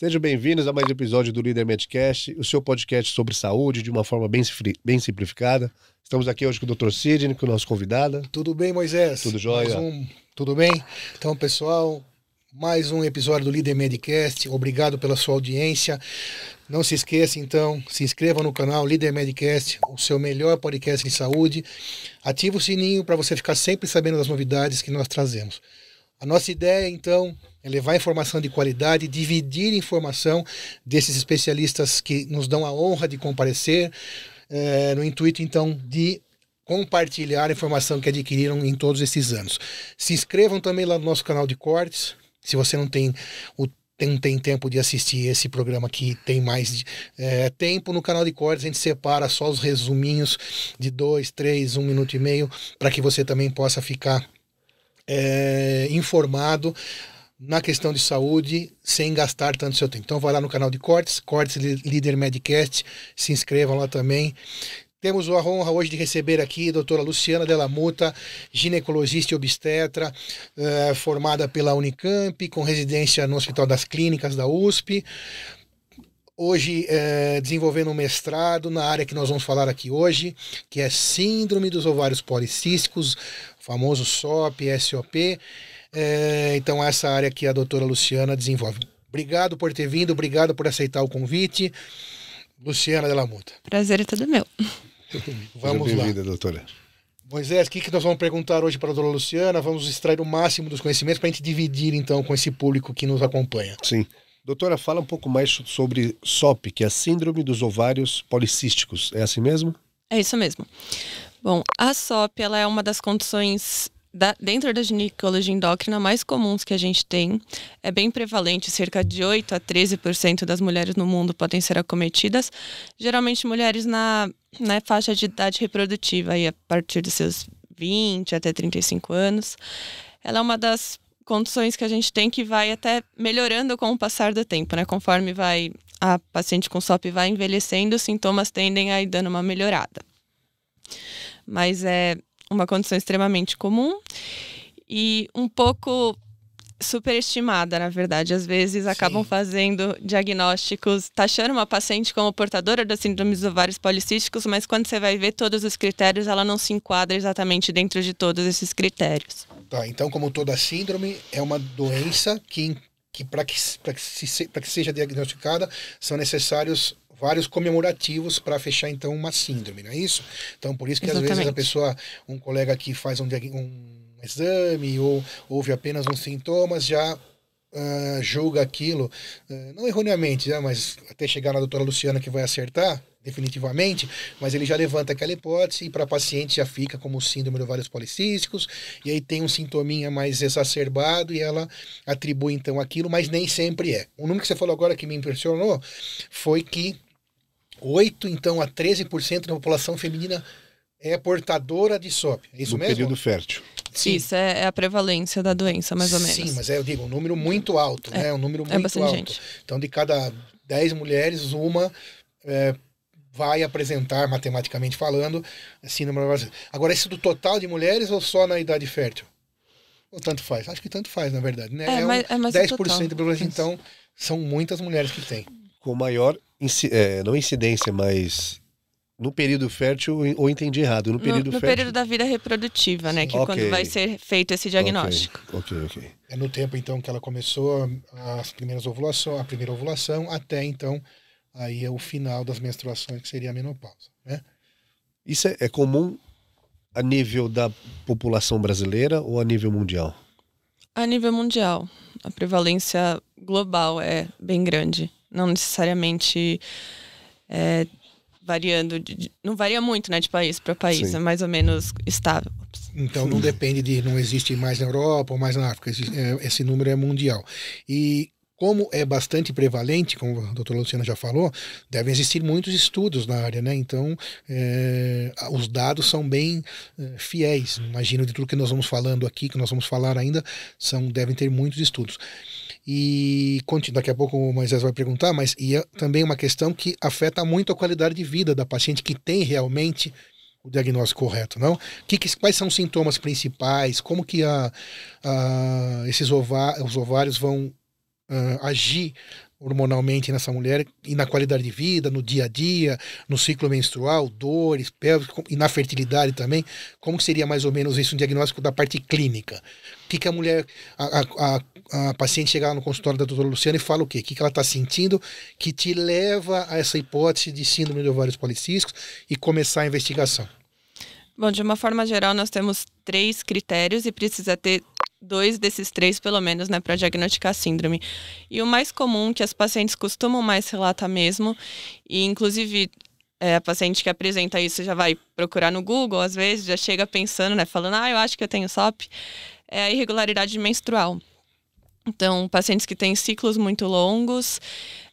Sejam bem-vindos a mais um episódio do Líder Medcast, o seu podcast sobre saúde de uma forma bem, bem simplificada. Estamos aqui hoje com o Dr. Sidney, com o nosso convidado. Tudo bem, Moisés? Tudo jóia? Um... Tudo bem? Então, pessoal, mais um episódio do Líder Medcast. Obrigado pela sua audiência. Não se esqueça, então, se inscreva no canal Líder Medcast, o seu melhor podcast de saúde. Ative o sininho para você ficar sempre sabendo das novidades que nós trazemos. A nossa ideia, então, é levar informação de qualidade, dividir informação desses especialistas que nos dão a honra de comparecer, é, no intuito, então, de compartilhar a informação que adquiriram em todos esses anos. Se inscrevam também lá no nosso canal de cortes, se você não tem o não tem tempo de assistir esse programa que tem mais é, tempo no canal de cortes, a gente separa só os resuminhos de dois, três, um minuto e meio, para que você também possa ficar é, informado na questão de saúde sem gastar tanto seu tempo. Então vai lá no canal de Cortes, Cortes Líder Medcast, se inscrevam lá também. Temos a honra hoje de receber aqui a doutora Luciana Della Muta, ginecologista e obstetra, eh, formada pela Unicamp, com residência no Hospital das Clínicas da USP. Hoje eh, desenvolvendo um mestrado na área que nós vamos falar aqui hoje, que é Síndrome dos Ovários Policísticos, famoso SOP, SOP é, então, essa área que a doutora Luciana desenvolve. Obrigado por ter vindo, obrigado por aceitar o convite. Luciana Della Muta. Prazer é todo meu. Vamos Seja lá. Bem-vinda, doutora. Moisés, o que, que nós vamos perguntar hoje para a doutora Luciana? Vamos extrair o máximo dos conhecimentos para a gente dividir, então, com esse público que nos acompanha. Sim. Doutora, fala um pouco mais sobre SOP, que é a Síndrome dos Ovários Policísticos. É assim mesmo? É isso mesmo. Bom, a SOP ela é uma das condições da, dentro da ginecologia endócrina mais comuns que a gente tem, é bem prevalente, cerca de 8 a 13% das mulheres no mundo podem ser acometidas, geralmente mulheres na, na faixa de idade reprodutiva, aí a partir dos seus 20 até 35 anos. Ela é uma das condições que a gente tem que vai até melhorando com o passar do tempo, né? Conforme vai a paciente com SOP vai envelhecendo, os sintomas tendem a ir dando uma melhorada. Mas é uma condição extremamente comum e um pouco superestimada, na verdade. Às vezes acabam fazendo diagnósticos, taxando tá uma paciente como portadora da síndrome dos ovários policísticos, mas quando você vai ver todos os critérios, ela não se enquadra exatamente dentro de todos esses critérios. Tá, então, como toda síndrome, é uma doença que, que para que, que, se, que seja diagnosticada, são necessários vários comemorativos para fechar então uma síndrome, não é isso? Então por isso que Exatamente. às vezes a pessoa, um colega que faz um, um exame ou ouve apenas uns sintomas, já uh, julga aquilo, uh, não erroneamente, né, mas até chegar na doutora Luciana que vai acertar, definitivamente, mas ele já levanta aquela hipótese e para paciente já fica como síndrome de ovários policísticos, e aí tem um sintominha mais exacerbado e ela atribui então aquilo, mas nem sempre é. O número que você falou agora que me impressionou foi que 8, então, a 13% da população feminina é portadora de SOP. É isso mesmo? período fértil. Sim. Isso é, é a prevalência da doença, mais ou menos. Sim, mas é, eu digo, um número muito alto, é, né? Um número é muito é bastante alto. Gente. Então, de cada 10 mulheres, uma é, vai apresentar, matematicamente falando, síndrome número Agora, isso do total de mulheres ou só na idade fértil? Ou tanto faz? Acho que tanto faz, na verdade, né? É, é, um, mas, é mais 10% da população, então, são muitas mulheres que têm com maior, é, não incidência, mas no período fértil, ou entendi errado, no período no, no fértil. período da vida reprodutiva, né? Que okay. quando vai ser feito esse diagnóstico. ok, ok. É no tempo, então, que ela começou as primeiras ovulações, a primeira ovulação, até então, aí é o final das menstruações, que seria a menopausa, né? Isso é, é comum a nível da população brasileira ou a nível mundial? A nível mundial. A prevalência global é bem grande não necessariamente é, variando, de, não varia muito, né, de país para país, Sim. é mais ou menos estável. Então não depende de, não existe mais na Europa ou mais na África, esse, é, esse número é mundial. E como é bastante prevalente, como a doutora Luciana já falou, devem existir muitos estudos na área, né? Então, é, os dados são bem é, fiéis. Imagino de tudo que nós vamos falando aqui, que nós vamos falar ainda, são devem ter muitos estudos. E daqui a pouco o Moisés vai perguntar, mas e é também uma questão que afeta muito a qualidade de vida da paciente que tem realmente o diagnóstico correto, não? Que, que, quais são os sintomas principais? Como que a, a esses ová, os ovários vão uh, agir hormonalmente nessa mulher e na qualidade de vida, no dia a dia, no ciclo menstrual, dores, pélvicas e na fertilidade também. Como seria mais ou menos isso um diagnóstico da parte clínica? O que, que a mulher, a, a, a, a paciente chegar no consultório da doutora Luciana e fala o quê? O que, que ela está sentindo que te leva a essa hipótese de síndrome de ovários policísticos e começar a investigação? Bom, de uma forma geral, nós temos três critérios e precisa ter dois desses três, pelo menos, né, para diagnosticar síndrome. E o mais comum que as pacientes costumam mais relatar mesmo, e inclusive é, a paciente que apresenta isso já vai procurar no Google, às vezes, já chega pensando, né, falando, ah, eu acho que eu tenho SOP, é a irregularidade menstrual. Então, pacientes que têm ciclos muito longos,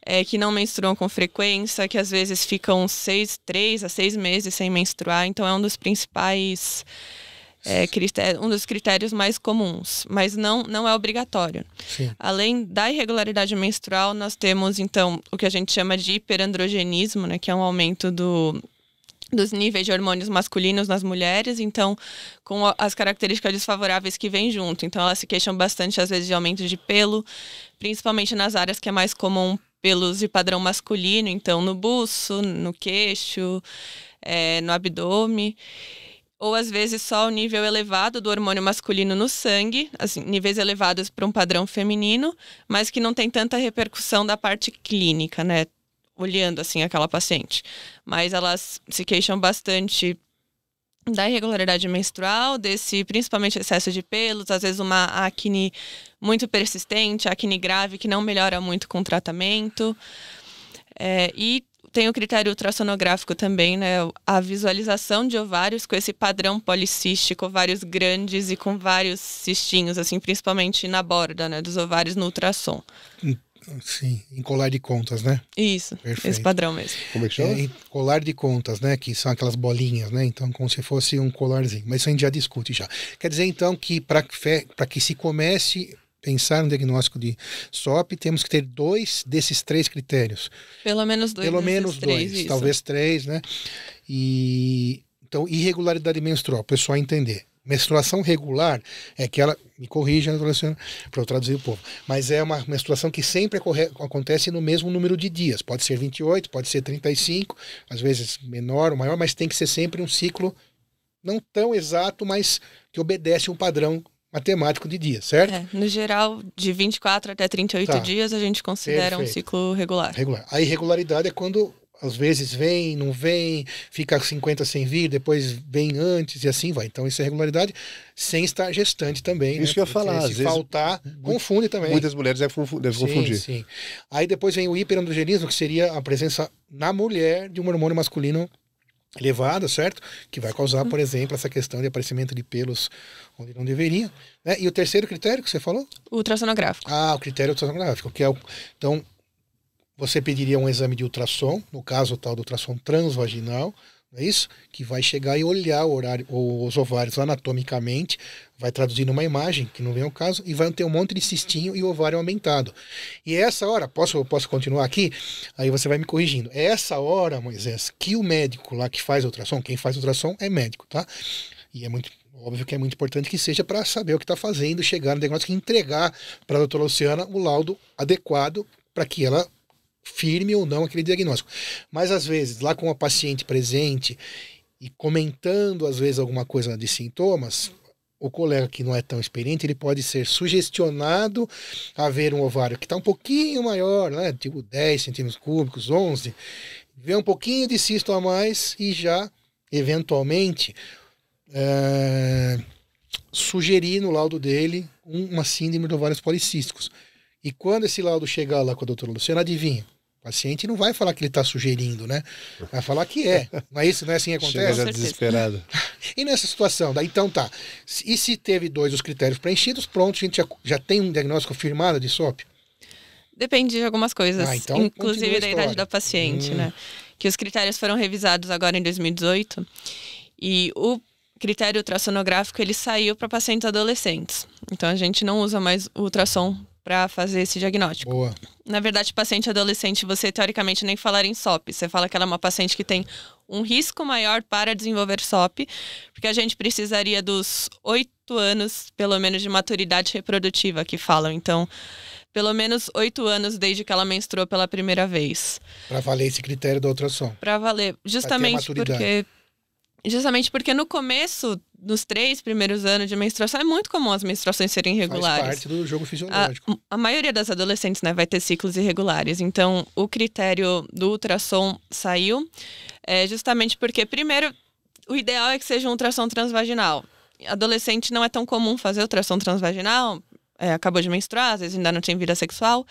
é, que não menstruam com frequência, que às vezes ficam seis, três a seis meses sem menstruar. Então, é um dos principais é, critério, é um dos critérios mais comuns, mas não, não é obrigatório. Sim. Além da irregularidade menstrual, nós temos, então, o que a gente chama de hiperandrogenismo, né, que é um aumento do, dos níveis de hormônios masculinos nas mulheres, então com as características desfavoráveis que vêm junto. Então elas se queixam bastante às vezes de aumento de pelo, principalmente nas áreas que é mais comum pelos de padrão masculino, então no buço, no queixo, é, no abdômen ou às vezes só o nível elevado do hormônio masculino no sangue, assim, níveis elevados para um padrão feminino, mas que não tem tanta repercussão da parte clínica, né? Olhando assim aquela paciente. Mas elas se queixam bastante da irregularidade menstrual, desse principalmente excesso de pelos, às vezes uma acne muito persistente, acne grave que não melhora muito com o tratamento. É, e tem o critério ultrassonográfico também, né? A visualização de ovários com esse padrão policístico, ovários grandes e com vários cistinhos, assim, principalmente na borda, né? Dos ovários no ultrassom. Sim, em colar de contas, né? Isso, Perfeito. esse padrão mesmo. Como é que chama? É, colar de contas, né? Que são aquelas bolinhas, né? Então, como se fosse um colarzinho. Mas isso a gente já discute já. Quer dizer, então, que para que se comece pensar no diagnóstico de SOP, temos que ter dois desses três critérios. Pelo menos dois. Pelo menos dois, três, talvez isso. três, né? E então irregularidade menstrual, o pessoal entender. Menstruação regular é aquela, me corrija, para eu traduzir o povo, mas é uma menstruação que sempre ocorre, acontece no mesmo número de dias. Pode ser 28, pode ser 35, às vezes menor ou maior, mas tem que ser sempre um ciclo não tão exato, mas que obedece um padrão matemático de dias, certo? É, no geral, de 24 até 38 tá. dias a gente considera Perfeito. um ciclo regular. regular. A irregularidade é quando às vezes vem, não vem, fica 50 sem vir, depois vem antes e assim vai. Então, isso é regularidade sem estar gestante também. Isso né? que eu ia falar. Se faltar, vezes, confunde também. Muitas mulheres devem confundir. Sim, sim. Aí depois vem o hiperandrogenismo, que seria a presença na mulher de um hormônio masculino elevada, certo? Que vai causar, uhum. por exemplo, essa questão de aparecimento de pelos onde não deveria. Né? E o terceiro critério que você falou? Ultrassonográfico. Ah, o critério ultrassonográfico, que é o... Então, você pediria um exame de ultrassom, no caso tal do ultrassom transvaginal, é isso? Que vai chegar e olhar horário, os ovários anatomicamente, vai traduzir numa imagem, que não vem ao caso, e vai ter um monte de cistinho e ovário aumentado. E é essa hora, posso, posso continuar aqui? Aí você vai me corrigindo. É essa hora, Moisés, que o médico lá que faz ultrassom, quem faz ultrassom é médico, tá? E é muito óbvio que é muito importante que seja para saber o que está fazendo, chegar no diagnóstico e entregar para a doutora Luciana o laudo adequado para que ela firme ou não aquele diagnóstico. Mas às vezes, lá com a paciente presente e comentando às vezes alguma coisa de sintomas, o colega que não é tão experiente, ele pode ser sugestionado a ver um ovário que está um pouquinho maior, né? Tipo 10 centímetros cúbicos, 11, ver um pouquinho de cisto a mais e já, eventualmente, é, sugerir no laudo dele uma síndrome de ovários policísticos. E quando esse laudo chegar lá com a doutora Luciana, adivinha? O paciente não vai falar que ele está sugerindo, né? Vai falar que é. Não é isso? Não é assim que acontece? Chega desesperado. E nessa situação, daí então tá. E se teve dois os critérios preenchidos, pronto, a gente já, já tem um diagnóstico firmado de SOP? Depende de algumas coisas, ah, então, inclusive da idade da paciente, hum. né? Que os critérios foram revisados agora em 2018 e o critério ultrassonográfico ele saiu para pacientes adolescentes. Então a gente não usa mais o ultrassom para fazer esse diagnóstico. Boa. Na verdade, paciente adolescente, você teoricamente nem falar em SOP. Você fala que ela é uma paciente que tem um risco maior para desenvolver SOP, porque a gente precisaria dos oito anos, pelo menos, de maturidade reprodutiva que falam. Então, pelo menos oito anos desde que ela menstruou pela primeira vez. Para valer esse critério do ultrassom. Para valer. Justamente porque. Justamente porque no começo nos três primeiros anos de menstruação, é muito comum as menstruações serem irregulares. Faz parte do jogo fisiológico. A, a maioria das adolescentes né, vai ter ciclos irregulares. Então, o critério do ultrassom saiu é, justamente porque, primeiro, o ideal é que seja um ultrassom transvaginal. Adolescente não é tão comum fazer ultrassom transvaginal, é, acabou de menstruar, às vezes ainda não tem vida sexual.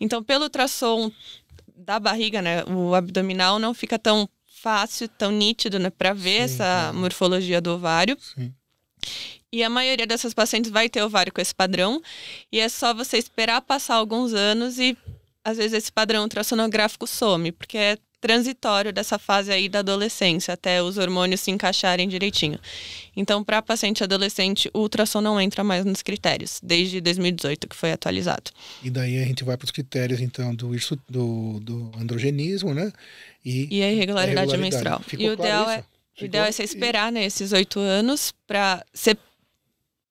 Então, pelo ultrassom da barriga, né, o abdominal não fica tão fácil, tão nítido, né, para ver Sim, essa é. morfologia do ovário. Sim. E a maioria dessas pacientes vai ter ovário com esse padrão, e é só você esperar passar alguns anos e às vezes esse padrão ultrassonográfico some, porque é transitório dessa fase aí da adolescência, até os hormônios se encaixarem direitinho. Então, para paciente adolescente, o ultrassom não entra mais nos critérios, desde 2018 que foi atualizado. E daí a gente vai para os critérios, então, do, do, do androgenismo, né? E, e a irregularidade, menstrual. Ficou e o ideal, é, o ideal é você esperar, né, esses oito anos para ser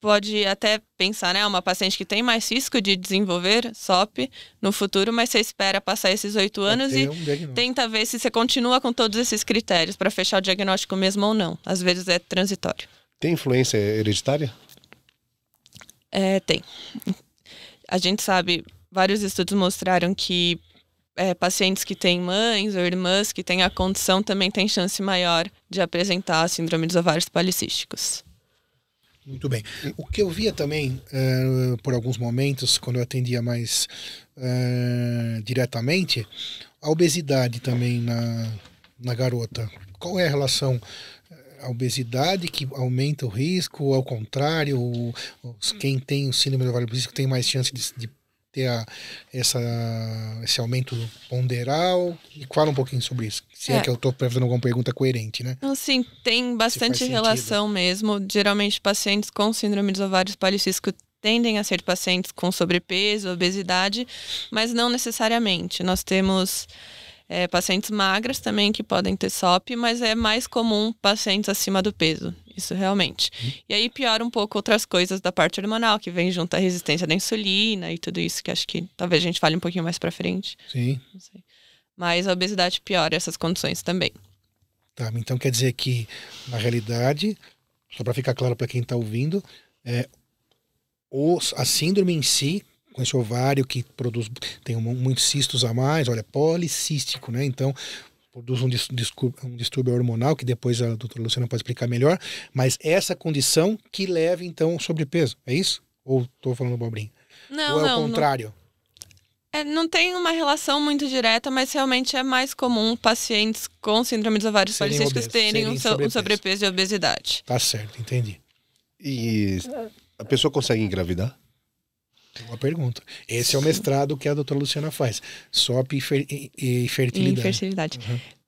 pode até pensar, né? Uma paciente que tem mais risco de desenvolver SOP no futuro, mas você espera passar esses oito anos e um tenta ver se você continua com todos esses critérios para fechar o diagnóstico mesmo ou não. Às vezes é transitório. Tem influência hereditária? É, tem. A gente sabe, vários estudos mostraram que é, pacientes que têm mães ou irmãs que têm a condição também têm chance maior de apresentar a síndrome dos ovários policísticos. Muito bem. O que eu via também, uh, por alguns momentos, quando eu atendia mais uh, diretamente, a obesidade também na, na garota. Qual é a relação? Eh, a obesidade que aumenta o risco, ao contrário, os, quem tem o síndrome do vale do tem mais chance de, de ter a, essa, esse aumento ponderal? E fala um pouquinho sobre isso, se é, é que eu estou fazendo alguma pergunta coerente, né? Sim, tem bastante relação mesmo. Geralmente, pacientes com síndrome dos ovários policísticos tendem a ser pacientes com sobrepeso, obesidade, mas não necessariamente. Nós temos é, pacientes magras também que podem ter SOP, mas é mais comum pacientes acima do peso. Isso realmente. Uhum. E aí piora um pouco outras coisas da parte hormonal, que vem junto à resistência da insulina e tudo isso, que acho que talvez a gente fale um pouquinho mais pra frente. Sim. Mas a obesidade piora essas condições também. Tá, então quer dizer que, na realidade, só para ficar claro para quem está ouvindo, é, o, a síndrome em si com esse ovário que produz, tem um, muitos cistos a mais, olha, policístico, né? Então, produz um, distúrbio, um distúrbio hormonal, que depois a doutora Luciana pode explicar melhor, mas essa condição que leva, então, sobrepeso, é isso? Ou estou falando bobrinha? Não, Ou é não, o contrário? Não, é, não tem uma relação muito direta, mas realmente é mais comum pacientes com síndrome dos ovários policísticos terem um, sobrepeso. um sobrepeso e obesidade. Tá certo, entendi. E a pessoa consegue engravidar? Uma pergunta. Esse é o mestrado que a doutora Luciana faz. SOP e, fertilidade. fertilidade.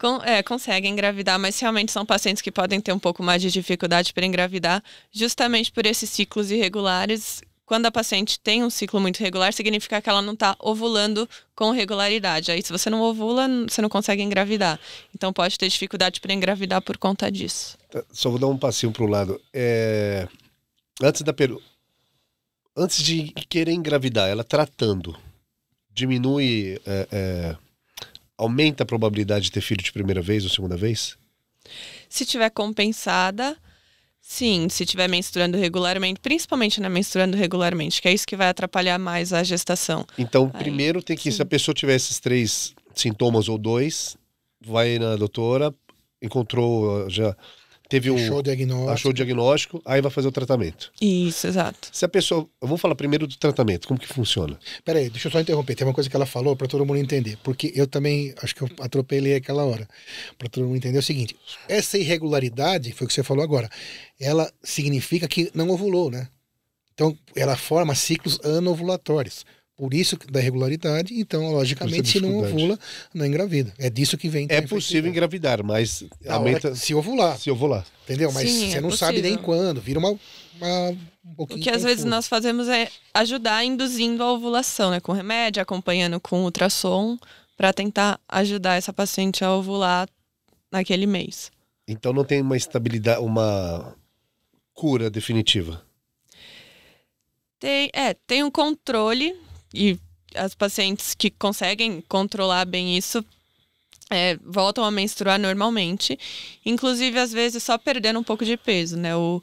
Uhum. é, engravidar, mas realmente são pacientes que podem ter um pouco mais de dificuldade para engravidar, justamente por esses ciclos irregulares quando a paciente tem um ciclo muito regular, significa que ela não está ovulando com regularidade. Aí, se você não ovula, você não consegue engravidar. Então, pode ter dificuldade para engravidar por conta disso. Tá, só vou dar um passinho para o lado. É... Antes da pergunta antes de querer engravidar, ela tratando, diminui, é, é, aumenta a probabilidade de ter filho de primeira vez ou segunda vez? Se tiver compensada, sim. Se tiver menstruando regularmente, principalmente na né, menstruando regularmente, que é isso que vai atrapalhar mais a gestação. Então, Aí, primeiro tem que, sim. se a pessoa tiver esses três sintomas ou dois, vai na doutora, encontrou já teve um. Achou o diagnóstico. Achou o diagnóstico, aí vai fazer o tratamento. Isso, exato. Se a pessoa. Eu vou falar primeiro do tratamento, como que funciona? Peraí, deixa eu só interromper. Tem uma coisa que ela falou para todo mundo entender, porque eu também acho que eu atropelei aquela hora. Para todo mundo entender é o seguinte: essa irregularidade, foi o que você falou agora, ela significa que não ovulou, né? Então, ela forma ciclos anovulatórios. Por isso da irregularidade, então, logicamente, se não ovula, não engravida. É disso que vem. É possível engravidar, mas aumenta. se ovular. Se ovular. Entendeu? Mas Sim, você é não possível. sabe nem quando. Vira uma. uma um pouquinho o que às vezes nós fazemos é ajudar induzindo a ovulação, né? Com remédio, acompanhando com ultrassom, para tentar ajudar essa paciente a ovular naquele mês. Então não tem uma estabilidade, uma cura definitiva. Tem, é, tem um controle e as pacientes que conseguem controlar bem isso é, voltam a menstruar normalmente, inclusive às vezes só perdendo um pouco de peso, né? O,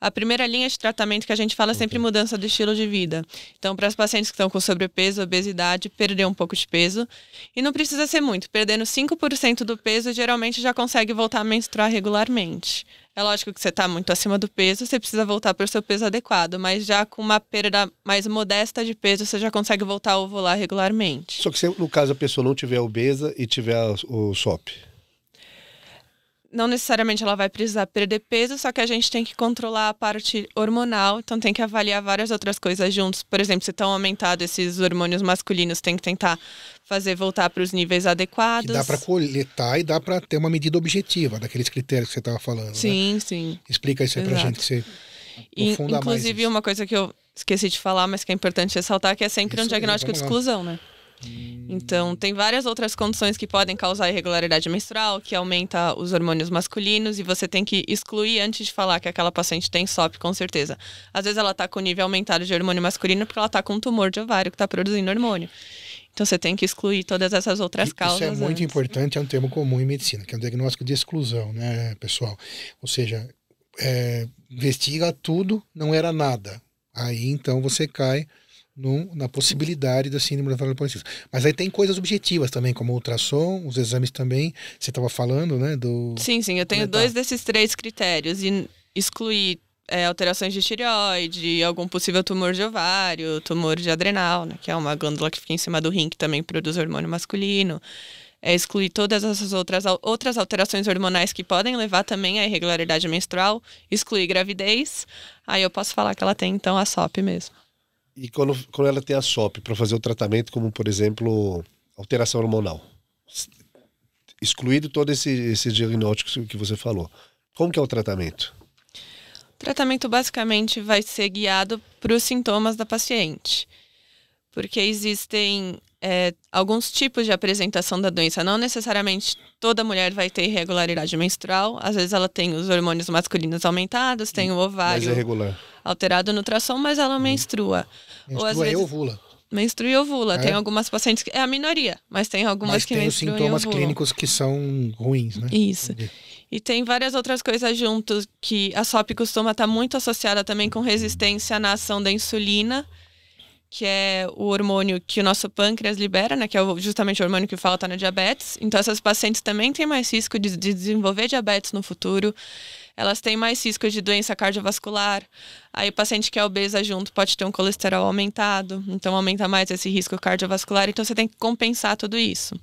a primeira linha de tratamento que a gente fala é sempre mudança do estilo de vida. Então, para as pacientes que estão com sobrepeso, obesidade, perder um pouco de peso. E não precisa ser muito. Perdendo 5% do peso, geralmente já consegue voltar a menstruar regularmente. É lógico que você está muito acima do peso, você precisa voltar para o seu peso adequado, mas já com uma perda mais modesta de peso, você já consegue voltar a ovular regularmente. Só que se, no caso, a pessoa não tiver obesa e tiver o SOP não necessariamente ela vai precisar perder peso, só que a gente tem que controlar a parte hormonal, então tem que avaliar várias outras coisas juntos. Por exemplo, se estão aumentados esses hormônios masculinos, tem que tentar fazer voltar para os níveis adequados. Que dá para coletar e dá para ter uma medida objetiva daqueles critérios que você estava falando. Né? Sim, né? sim. Explica isso aí para gente. Você e, inclusive, uma coisa que eu esqueci de falar, mas que é importante ressaltar, que é sempre Isso um diagnóstico de exclusão, né? Hum. Então, tem várias outras condições que podem causar irregularidade menstrual, que aumenta os hormônios masculinos, e você tem que excluir antes de falar que aquela paciente tem SOP, com certeza. Às vezes ela está com nível aumentado de hormônio masculino porque ela está com um tumor de ovário que está produzindo hormônio. Então você tem que excluir todas essas outras causas. Isso é muito antes. importante, é um termo comum em medicina, que é um diagnóstico de exclusão, né, pessoal? Ou seja, é, investiga tudo, não era nada. Aí então você cai no, na possibilidade da síndrome da palestina. Mas aí tem coisas objetivas também, como ultrassom, os exames também. Você estava falando, né? Do... Sim, sim. Eu tenho dois desses três critérios. E excluir é, alterações de tireoide, algum possível tumor de ovário, tumor de adrenal, né, que é uma glândula que fica em cima do rim, que também produz hormônio masculino. É, excluir todas essas outras, outras alterações hormonais que podem levar também à irregularidade menstrual, excluir gravidez, aí eu posso falar que ela tem então a SOP mesmo. E quando, quando ela tem a SOP para fazer o tratamento, como por exemplo, alteração hormonal. Excluído todo esse, esse diagnóstico que você falou. Como que é o tratamento? O tratamento basicamente vai ser guiado para os sintomas da paciente. Porque existem é, alguns tipos de apresentação da doença. Não necessariamente toda mulher vai ter irregularidade menstrual. Às vezes ela tem os hormônios masculinos aumentados, tem o é ovário é alterado no tração, mas ela hum. menstrua. Menstrua Ou, às e vezes... ovula. Menstrua e ovula. É. Tem algumas pacientes que. É a minoria, mas tem algumas mas que tem menstruam. Tem os sintomas clínicos que são ruins, né? Isso. E tem várias outras coisas juntos que a SOP costuma estar tá muito associada também com resistência na ação da insulina que é o hormônio que o nosso pâncreas libera, né, que é justamente o hormônio que falta na diabetes. Então, essas pacientes também têm mais risco de, de desenvolver diabetes no futuro. Elas têm mais risco de doença cardiovascular. Aí, o paciente que é obesa junto pode ter um colesterol aumentado, então aumenta mais esse risco cardiovascular. Então, você tem que compensar tudo isso.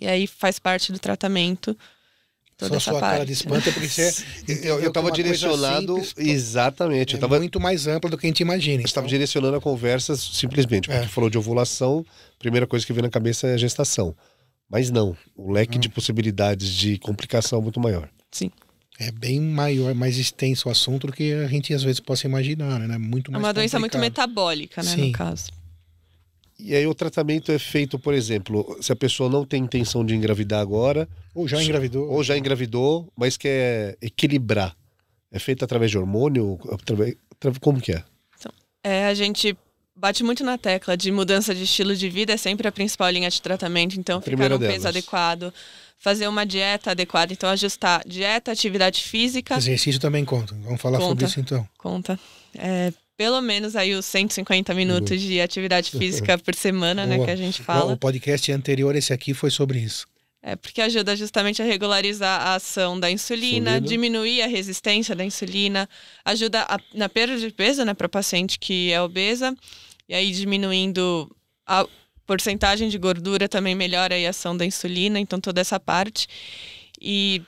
E aí faz parte do tratamento Toda Só a sua parte. cara de espanto, é porque você, eu estava direcionando exatamente. É eu tava, muito mais ampla do que a gente imagina. Eu estava então. direcionando a conversa simplesmente. Porque é. falou de ovulação, primeira coisa que vem na cabeça é a gestação. Mas não, o leque hum. de possibilidades de complicação é muito maior. Sim. É bem maior, mais extenso o assunto do que a gente às vezes possa imaginar, né? Muito é mais É uma doença muito metabólica, né, Sim. no caso. E aí o tratamento é feito, por exemplo, se a pessoa não tem intenção de engravidar agora. Ou já engravidou. Ou já engravidou, mas quer equilibrar. É feito através de hormônio? Através, como que é? Então, é, a gente bate muito na tecla de mudança de estilo de vida é sempre a principal linha de tratamento. Então, ficar no peso adequado, fazer uma dieta adequada. Então, ajustar dieta, atividade física. Exercício também conta. Vamos falar conta, sobre isso então. Conta. É, pelo menos aí os 150 minutos de atividade uhum. física por semana, Boa. né, que a gente fala. O podcast anterior, esse aqui, foi sobre isso. É, porque ajuda justamente a regularizar a ação da insulina, insulina. diminuir a resistência da insulina, ajuda a, na perda de peso, né, para paciente que é obesa, e aí diminuindo a porcentagem de gordura também melhora a ação da insulina, então toda essa parte. E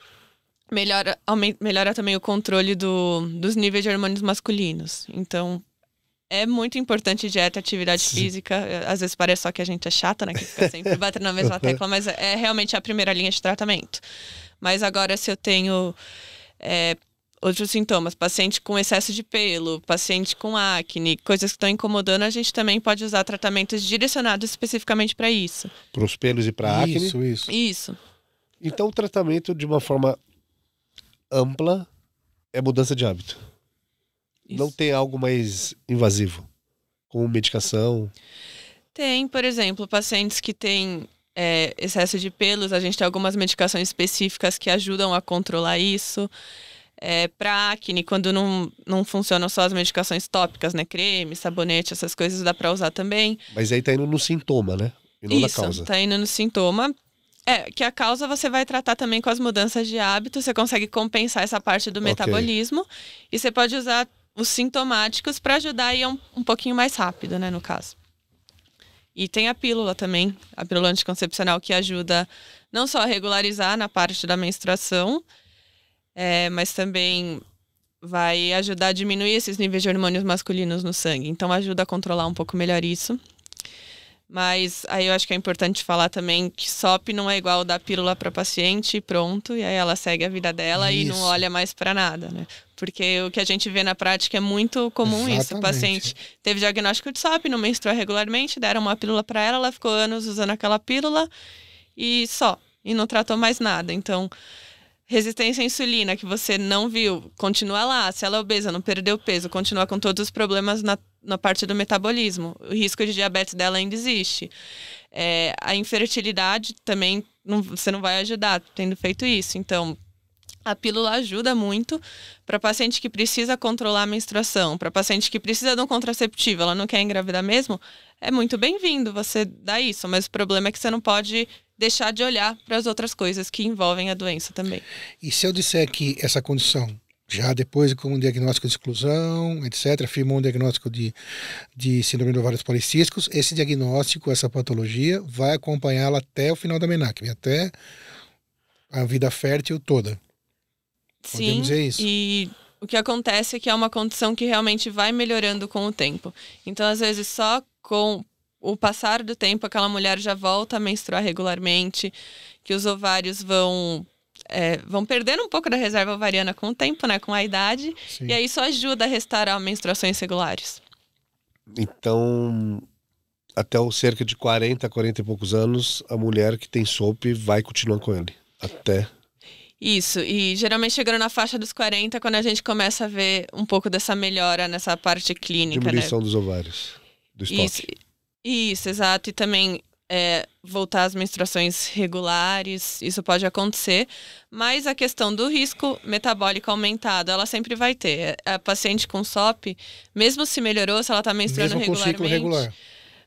melhora, melhora também o controle do, dos níveis de hormônios masculinos. Então, é muito importante dieta, atividade Sim. física. Eh, às vezes parece só que a gente é chata, né? Que fica sempre batendo na mesma tecla, mas é, é realmente a primeira linha de tratamento. Mas agora, se eu tenho é, outros sintomas, paciente com excesso de pelo, paciente com acne, coisas que estão incomodando, a gente também pode usar tratamentos direcionados especificamente para isso. Para os pelos e para acne? Isso, isso. Isso. Então, o tratamento de uma forma ampla é mudança de hábito. Isso. Não tem algo mais invasivo, como medicação. Tem, por exemplo, pacientes que têm é, excesso de pelos, a gente tem algumas medicações específicas que ajudam a controlar isso. É, para acne, quando não, não funcionam só as medicações tópicas, né? Creme, sabonete, essas coisas dá para usar também. Mas aí tá indo no sintoma, né? E não Isso, na causa. tá indo no sintoma. É, que a causa você vai tratar também com as mudanças de hábito, você consegue compensar essa parte do metabolismo okay. e você pode usar os sintomáticos para ajudar a ir um, um pouquinho mais rápido, né, no caso. E tem a pílula também, a pílula anticoncepcional que ajuda não só a regularizar na parte da menstruação, é, mas também vai ajudar a diminuir esses níveis de hormônios masculinos no sangue. Então ajuda a controlar um pouco melhor isso. Mas aí eu acho que é importante falar também que SOP não é igual dar pílula para paciente e pronto, e aí ela segue a vida dela isso. e não olha mais para nada, né? Porque o que a gente vê na prática é muito comum Exatamente. isso. O paciente teve diagnóstico de SOP, não menstrua regularmente, deram uma pílula para ela, ela ficou anos usando aquela pílula e só, e não tratou mais nada. Então, resistência à insulina que você não viu, continua lá. Se ela é obesa, não perdeu peso, continua com todos os problemas na na parte do metabolismo. O risco de diabetes dela ainda existe. É, a infertilidade também não, você não vai ajudar tendo feito isso. Então, a pílula ajuda muito para paciente que precisa controlar a menstruação, para paciente que precisa de um contraceptivo, ela não quer engravidar mesmo, é muito bem-vindo você dar isso, mas o problema é que você não pode deixar de olhar para as outras coisas que envolvem a doença também. E se eu disser que essa condição já depois com um diagnóstico de exclusão, etc., firmou um diagnóstico de, de síndrome de ovários policísticos. Esse diagnóstico, essa patologia, vai acompanhá-la até o final da menacme, até a vida fértil toda. Sim, Podemos dizer isso. E o que acontece é que é uma condição que realmente vai melhorando com o tempo. Então, às vezes, só com o passar do tempo, aquela mulher já volta a menstruar regularmente, que os ovários vão é, vão perdendo um pouco da reserva ovariana com o tempo, né? Com a idade. Sim. E aí isso ajuda a restaurar menstruações regulares. Então, até o cerca de 40, 40 e poucos anos, a mulher que tem SOP vai continuar com ele. Até. Isso, e geralmente chegando na faixa dos 40, quando a gente começa a ver um pouco dessa melhora nessa parte clínica. Né? Diminuição né? dos ovários, do estoque. Isso, isso, exato. E também é, voltar às menstruações regulares, isso pode acontecer, mas a questão do risco metabólico aumentado, ela sempre vai ter. É, a paciente com SOP, mesmo se melhorou, se ela está menstruando mesmo regularmente, regular.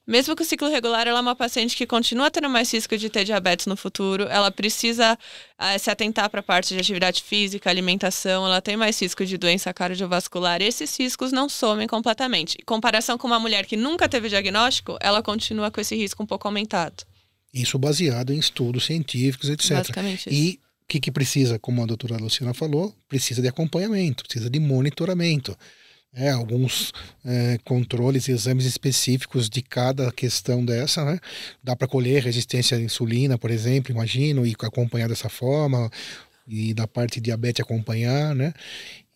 Mesmo com o ciclo regular, ela é uma paciente que continua tendo mais risco de ter diabetes no futuro. Ela precisa uh, se atentar para a parte de atividade física, alimentação. Ela tem mais risco de doença cardiovascular. Esses riscos não somem completamente. Em comparação com uma mulher que nunca teve diagnóstico, ela continua com esse risco um pouco aumentado. Isso baseado em estudos científicos, etc. Basicamente isso. E o que, que precisa, como a doutora Luciana falou, precisa de acompanhamento, precisa de monitoramento é, alguns é, controles e exames específicos de cada questão dessa, né? Dá para colher resistência à insulina, por exemplo, imagino, e acompanhar dessa forma, e da parte de diabetes acompanhar, né?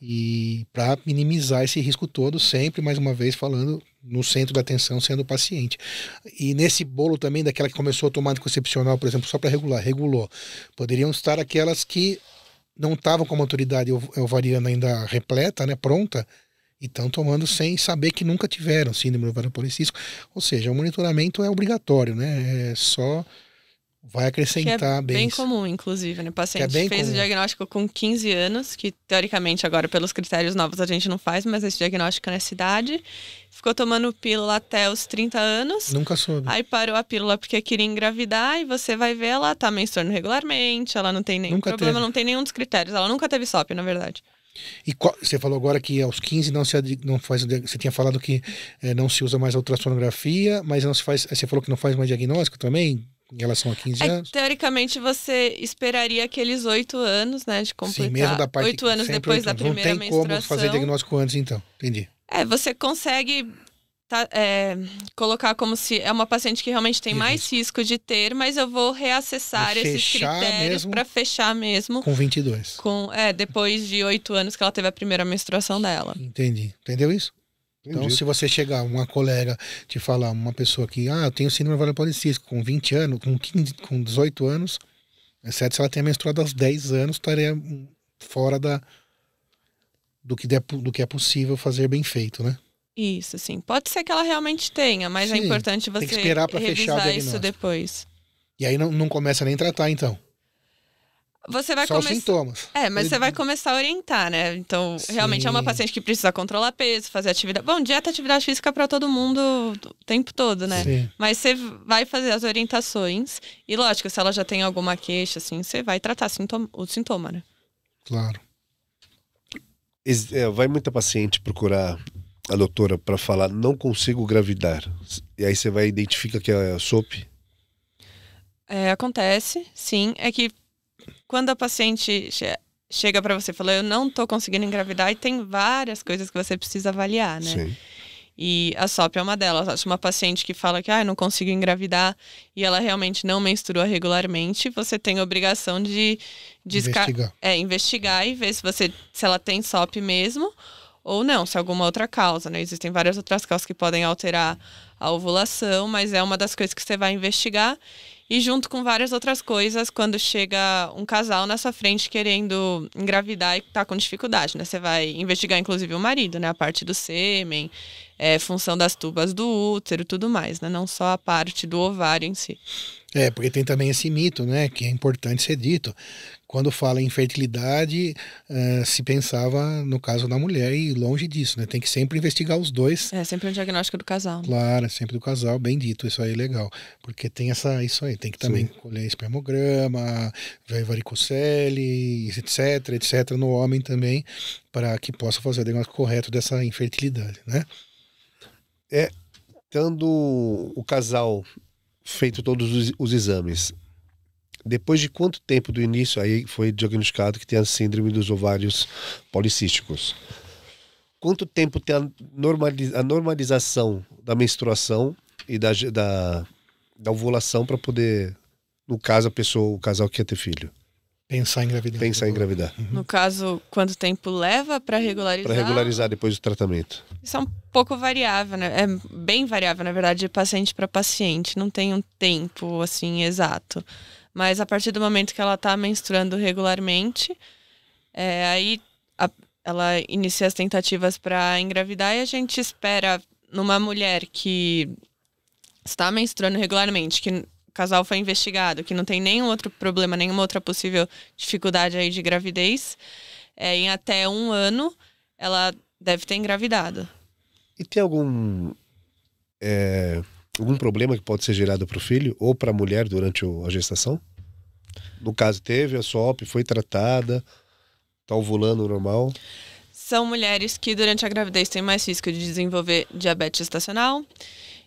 E para minimizar esse risco todo, sempre, mais uma vez, falando no centro da atenção sendo o paciente. E nesse bolo também daquela que começou a tomar anticoncepcional, por exemplo, só para regular, regulou. Poderiam estar aquelas que não estavam com a maturidade ovariana ainda repleta, né, pronta, estão tomando sem saber que nunca tiveram síndrome ovário policístico. Ou seja, o monitoramento é obrigatório, né? É só vai é acrescentar né? que é bem comum, inclusive, né? O paciente fez comum. o diagnóstico com 15 anos, que teoricamente agora pelos critérios novos a gente não faz, mas esse diagnóstico é nessa idade. Ficou tomando pílula até os 30 anos. Nunca soube. Aí parou a pílula porque queria engravidar e você vai ver ela tá menstruando regularmente, ela não tem nenhum nunca problema, teve. não tem nenhum dos critérios. Ela nunca teve SOP, na verdade. E qual, você falou agora que aos 15 não se não faz você tinha falado que é, não se usa mais a ultrassonografia, mas não se faz, eh, você falou que não faz mais diagnóstico também em relação a 15 é, anos. Teoricamente você esperaria aqueles 8 anos, né, de completar. Sim, mesmo da parte 8 anos depois 8 anos. da primeira menstruação. Não tem menstruação. como fazer diagnóstico antes então. Entendi. É, você consegue tá, é, colocar como se é uma paciente que realmente tem mais risco. risco de ter, mas eu vou reacessar esses critérios para fechar mesmo. Com 22. Com, é, depois de 8 anos que ela teve a primeira menstruação dela. Entendi. Entendeu isso? Então, Entendi. Então, se você chegar, uma colega te falar, uma pessoa que, ah, eu tenho síndrome ovário policístico com 20 anos, com 15, com 18 anos, exceto se ela tenha menstruado aos 10 anos, estaria fora da do que, der, do que é possível fazer bem feito, né? Isso, sim. Pode ser que ela realmente tenha, mas é sim, é importante você tem que esperar para fechar isso depois. E aí não, não começa nem tratar, então. Você vai Só sintomas. É, mas você vai começar a orientar, né? Então, sim. realmente é uma paciente que precisa controlar peso, fazer atividade. Bom, dieta, é atividade física para todo mundo o tempo todo, né? Sim. Mas você vai fazer as orientações e, lógico, se ela já tem alguma queixa, assim, você vai tratar sintoma, o sintoma, né? Claro. É, vai muita paciente procurar a doutora para falar não consigo gravidar e aí você vai identifica que é SOP é, acontece sim é que quando a paciente che chega para você e fala eu não tô conseguindo engravidar e tem várias coisas que você precisa avaliar né sim. E a SOP é uma delas. Se uma paciente que fala que ah, não consigo engravidar e ela realmente não menstrua regularmente, você tem a obrigação de, de investigar. É, investigar e ver se, você, se ela tem SOP mesmo ou não, se é alguma outra causa, né? Existem várias outras causas que podem alterar a ovulação, mas é uma das coisas que você vai investigar. E junto com várias outras coisas, quando chega um casal na sua frente querendo engravidar e tá com dificuldade, né? Você vai investigar, inclusive, o marido, né? A parte do sêmen, é, função das tubas do útero tudo mais, né? Não só a parte do ovário em si. É, porque tem também esse mito, né, que é importante ser dito. Quando fala em fertilidade, uh, se pensava no caso da mulher e longe disso, né? Tem que sempre investigar os dois. É, sempre um diagnóstico do casal. Né? Claro, é sempre do casal, bem dito, isso aí é legal. Porque tem essa, isso aí, tem que também Sim. colher espermograma, varicocele, etc, etc, no homem também, para que possa fazer o diagnóstico correto dessa infertilidade, né? É, estando o casal feito todos os, os exames, depois de quanto tempo do início aí foi diagnosticado que tem a síndrome dos ovários policísticos? Quanto tempo tem a, normaliza, a normalização da menstruação e da, da, da ovulação para poder, no caso, a pessoa, o casal que quer ter filho? Pensar em engravidar. Pensar em engravidar. Uhum. No caso, quanto tempo leva para regularizar? Para regularizar depois do tratamento. Isso é um pouco variável, né? É bem variável, na verdade, de paciente para paciente. Não tem um tempo assim exato. Mas a partir do momento que ela está menstruando regularmente, é, aí a, ela inicia as tentativas para engravidar e a gente espera numa mulher que está menstruando regularmente, que casal foi investigado, que não tem nenhum outro problema, nenhuma outra possível dificuldade aí de gravidez, é, em até um ano ela deve ter engravidado. E tem algum é, algum problema que pode ser gerado para o filho ou para a mulher durante a gestação? No caso teve a SOP, foi tratada, está ovulando normal? São mulheres que durante a gravidez têm mais risco de desenvolver diabetes gestacional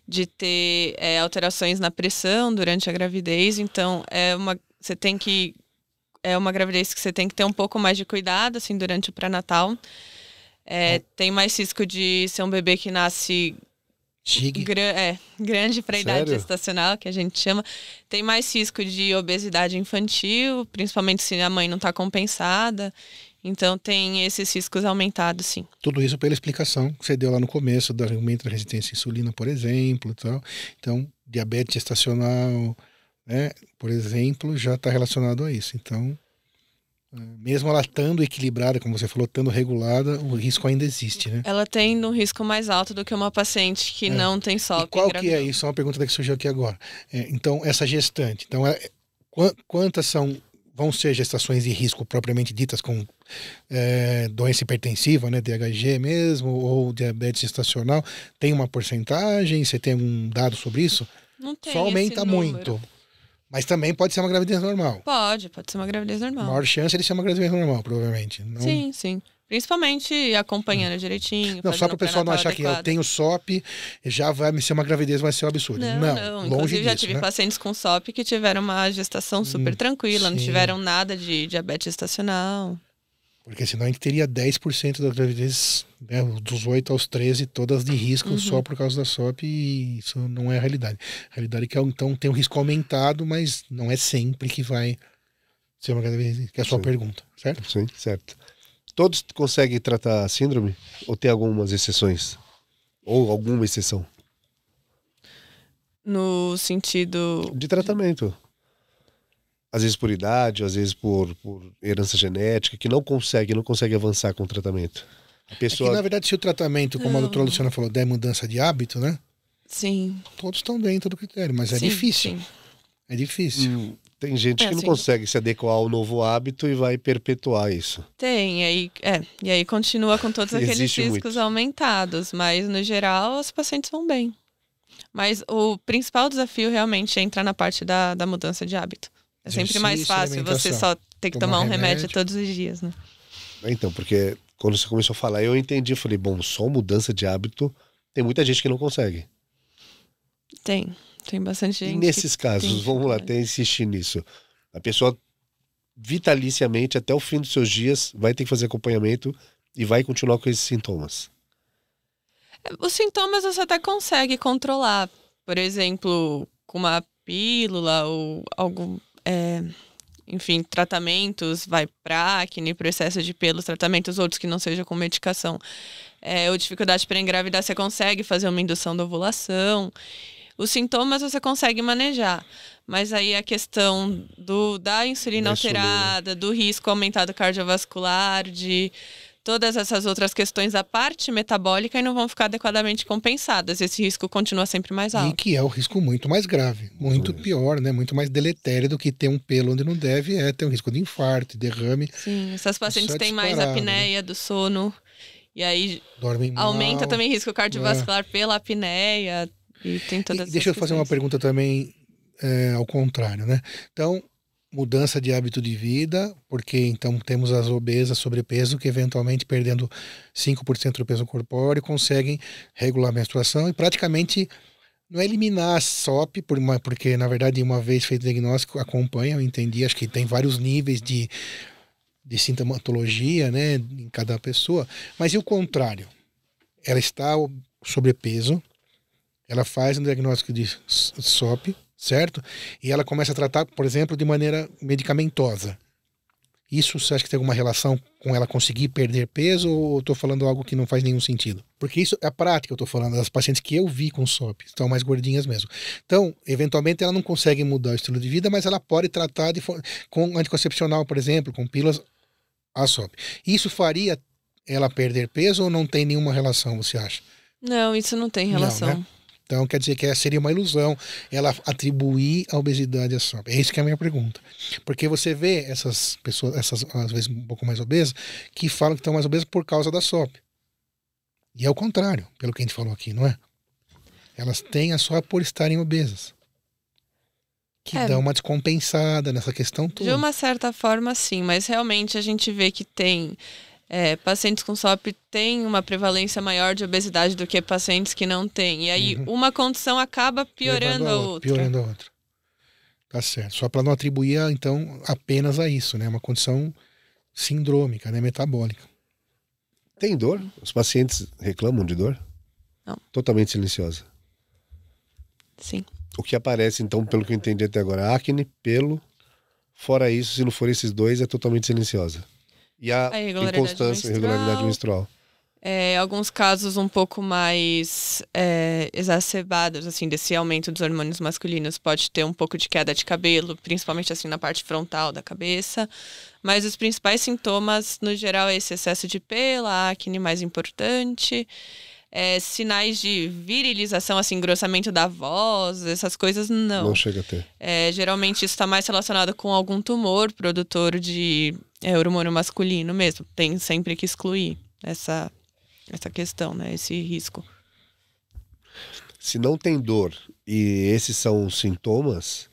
de ter é, alterações na pressão durante a gravidez. Então, é uma, você tem que. É uma gravidez que você tem que ter um pouco mais de cuidado, assim, durante o pré-natal. É, Tem mais risco de ser um bebê que nasce. Gra é, grande para a idade gestacional, que a gente chama. Tem mais risco de obesidade infantil, principalmente se a mãe não está compensada. Então tem esses riscos aumentados, sim. Tudo isso pela explicação que você deu lá no começo, do aumento da resistência à insulina, por exemplo, tal. Então, diabetes gestacional, né, por exemplo, já está relacionado a isso. Então, é, mesmo ela estando equilibrada, como você falou, estando regulada, o risco ainda existe, né? Ela tem um risco mais alto do que uma paciente que é. não tem só. qual que é isso? É uma pergunta que surgiu aqui agora. É, então, essa gestante, então, é, quantas são vão ser gestações de risco propriamente ditas com é, doença hipertensiva, né, DHG mesmo, ou diabetes gestacional, tem uma porcentagem? Você tem um dado sobre isso? Não tem. Só aumenta muito. Mas também pode ser uma gravidez normal. Pode, pode ser uma gravidez normal. A maior chance é de ser uma gravidez normal, provavelmente. Não... Sim, sim. Principalmente acompanhando hum. direitinho. Não, só para o pessoal não achar adequado. que eu tenho SOP, já vai me ser uma gravidez, vai ser um absurdo. Não, não, não. longe Inclusive, disso. já tive né? pacientes com SOP que tiveram uma gestação hum, super hum, tranquila, sim. não tiveram nada de diabetes estacional. Porque senão a gente teria 10% das gravidezes, né, dos 8 aos 13, todas de risco uhum. só por causa da SOP, e isso não é a realidade. A realidade é que é então tem um risco aumentado, mas não é sempre que vai ser uma gravidez, que é a sua sim. pergunta, certo? Sim, certo. Todos conseguem tratar a síndrome? Ou tem algumas exceções? Ou alguma exceção? No sentido. De tratamento. Às vezes por idade, às vezes por, por herança genética, que não consegue, não consegue avançar com o tratamento. A pessoa... É que, na verdade, se o tratamento, como a doutora Luciana falou, der mudança de hábito, né? Sim. Todos estão dentro do critério, mas é sim, difícil. Sim. É difícil. Tem gente é, que não assim, consegue se adequar ao novo hábito e vai perpetuar isso. Tem, e aí, é, e aí continua com todos aqueles riscos muito. aumentados, mas no geral os pacientes vão bem. Mas o principal desafio realmente é entrar na parte da, da mudança de hábito. É sempre mais fácil você só ter que tomar, tomar um remédio. remédio. todos os dias, né? Então, porque quando você começou a falar, eu entendi, eu falei, bom, só mudança de hábito, tem muita gente que não consegue. Tem. Tem bastante gente. E nesses casos, tem, vamos lá, até insistir nisso. A pessoa vitaliciamente, até o fim dos seus dias, vai ter que fazer acompanhamento e vai continuar com esses sintomas. Os sintomas você até consegue controlar. Por exemplo, com uma pílula ou algum. É, enfim, tratamentos, vai para acne, processo de pelos, tratamentos outros que não seja com medicação. É, ou dificuldade para engravidar, você consegue fazer uma indução da ovulação. Os sintomas você consegue manejar. Mas aí a questão do, da insulina alterada, do risco aumentado cardiovascular, de todas essas outras questões da parte metabólica e não vão ficar adequadamente compensadas. Esse risco continua sempre mais alto. E que é o risco muito mais grave, muito pior, né? Muito mais deletério do que ter um pelo onde não deve, é ter um risco de infarto, derrame. Sim, essas é pacientes têm mais né? apneia né? do sono. E aí Dormem aumenta mal, também risco é. cardiovascular é. pela apneia, e tem todas e deixa eu fazer uma pergunta também é, ao contrário, né? Então, mudança de hábito de vida, porque então temos as obesas, sobrepeso, que eventualmente perdendo 5% do peso corpóreo conseguem regular a menstruação e praticamente não é eliminar a SOP, por uma, porque na verdade uma vez feito o diagnóstico acompanha, eu entendi, acho que tem vários níveis de, de sintomatologia né, em cada pessoa, mas e o contrário? Ela está sobrepeso, ela faz um diagnóstico de SOP, certo? E ela começa a tratar, por exemplo, de maneira medicamentosa. Isso você acha que tem alguma relação com ela conseguir perder peso ou estou falando algo que não faz nenhum sentido? Porque isso é a prática, eu estou falando das pacientes que eu vi com SOP, estão mais gordinhas mesmo. Então, eventualmente ela não consegue mudar o estilo de vida, mas ela pode tratar de, com anticoncepcional, por exemplo, com pílulas a SOP. Isso faria ela perder peso ou não tem nenhuma relação, você acha? Não, isso não tem relação. Não, né? Então, quer dizer que seria uma ilusão ela atribuir a obesidade à sombra. É isso que é a minha pergunta. Porque você vê essas pessoas, essas às vezes um pouco mais obesas, que falam que estão mais obesas por causa da SOP. E é o contrário, pelo que a gente falou aqui, não é? Elas têm a SOP por estarem obesas. Que é. dá uma descompensada nessa questão toda. De uma certa forma, sim, mas realmente a gente vê que tem é, pacientes com SOP têm uma prevalência maior de obesidade do que pacientes que não têm. E aí uhum. uma condição acaba piorando a, a, outra. Piorando a outra. Tá certo. Só para não atribuir, então, apenas a isso, né? Uma condição sindrômica, né? Metabólica. Tem dor? Os pacientes reclamam de dor? Não. Totalmente silenciosa. Sim. O que aparece, então, pelo que eu entendi até agora, acne, pelo. Fora isso, se não for esses dois, é totalmente silenciosa e a, a inconstância, menstrual, irregularidade menstrual. É, alguns casos um pouco mais é, exacerbados, assim, desse aumento dos hormônios masculinos pode ter um pouco de queda de cabelo, principalmente assim na parte frontal da cabeça. Mas os principais sintomas, no geral, é esse excesso de pelo, a acne mais importante. É, sinais de virilização, assim, engrossamento da voz, essas coisas, não. Não chega a ter. É, geralmente isso está mais relacionado com algum tumor produtor de é hormônio masculino mesmo. Tem sempre que excluir essa, essa questão, né? Esse risco. Se não tem dor e esses são os sintomas,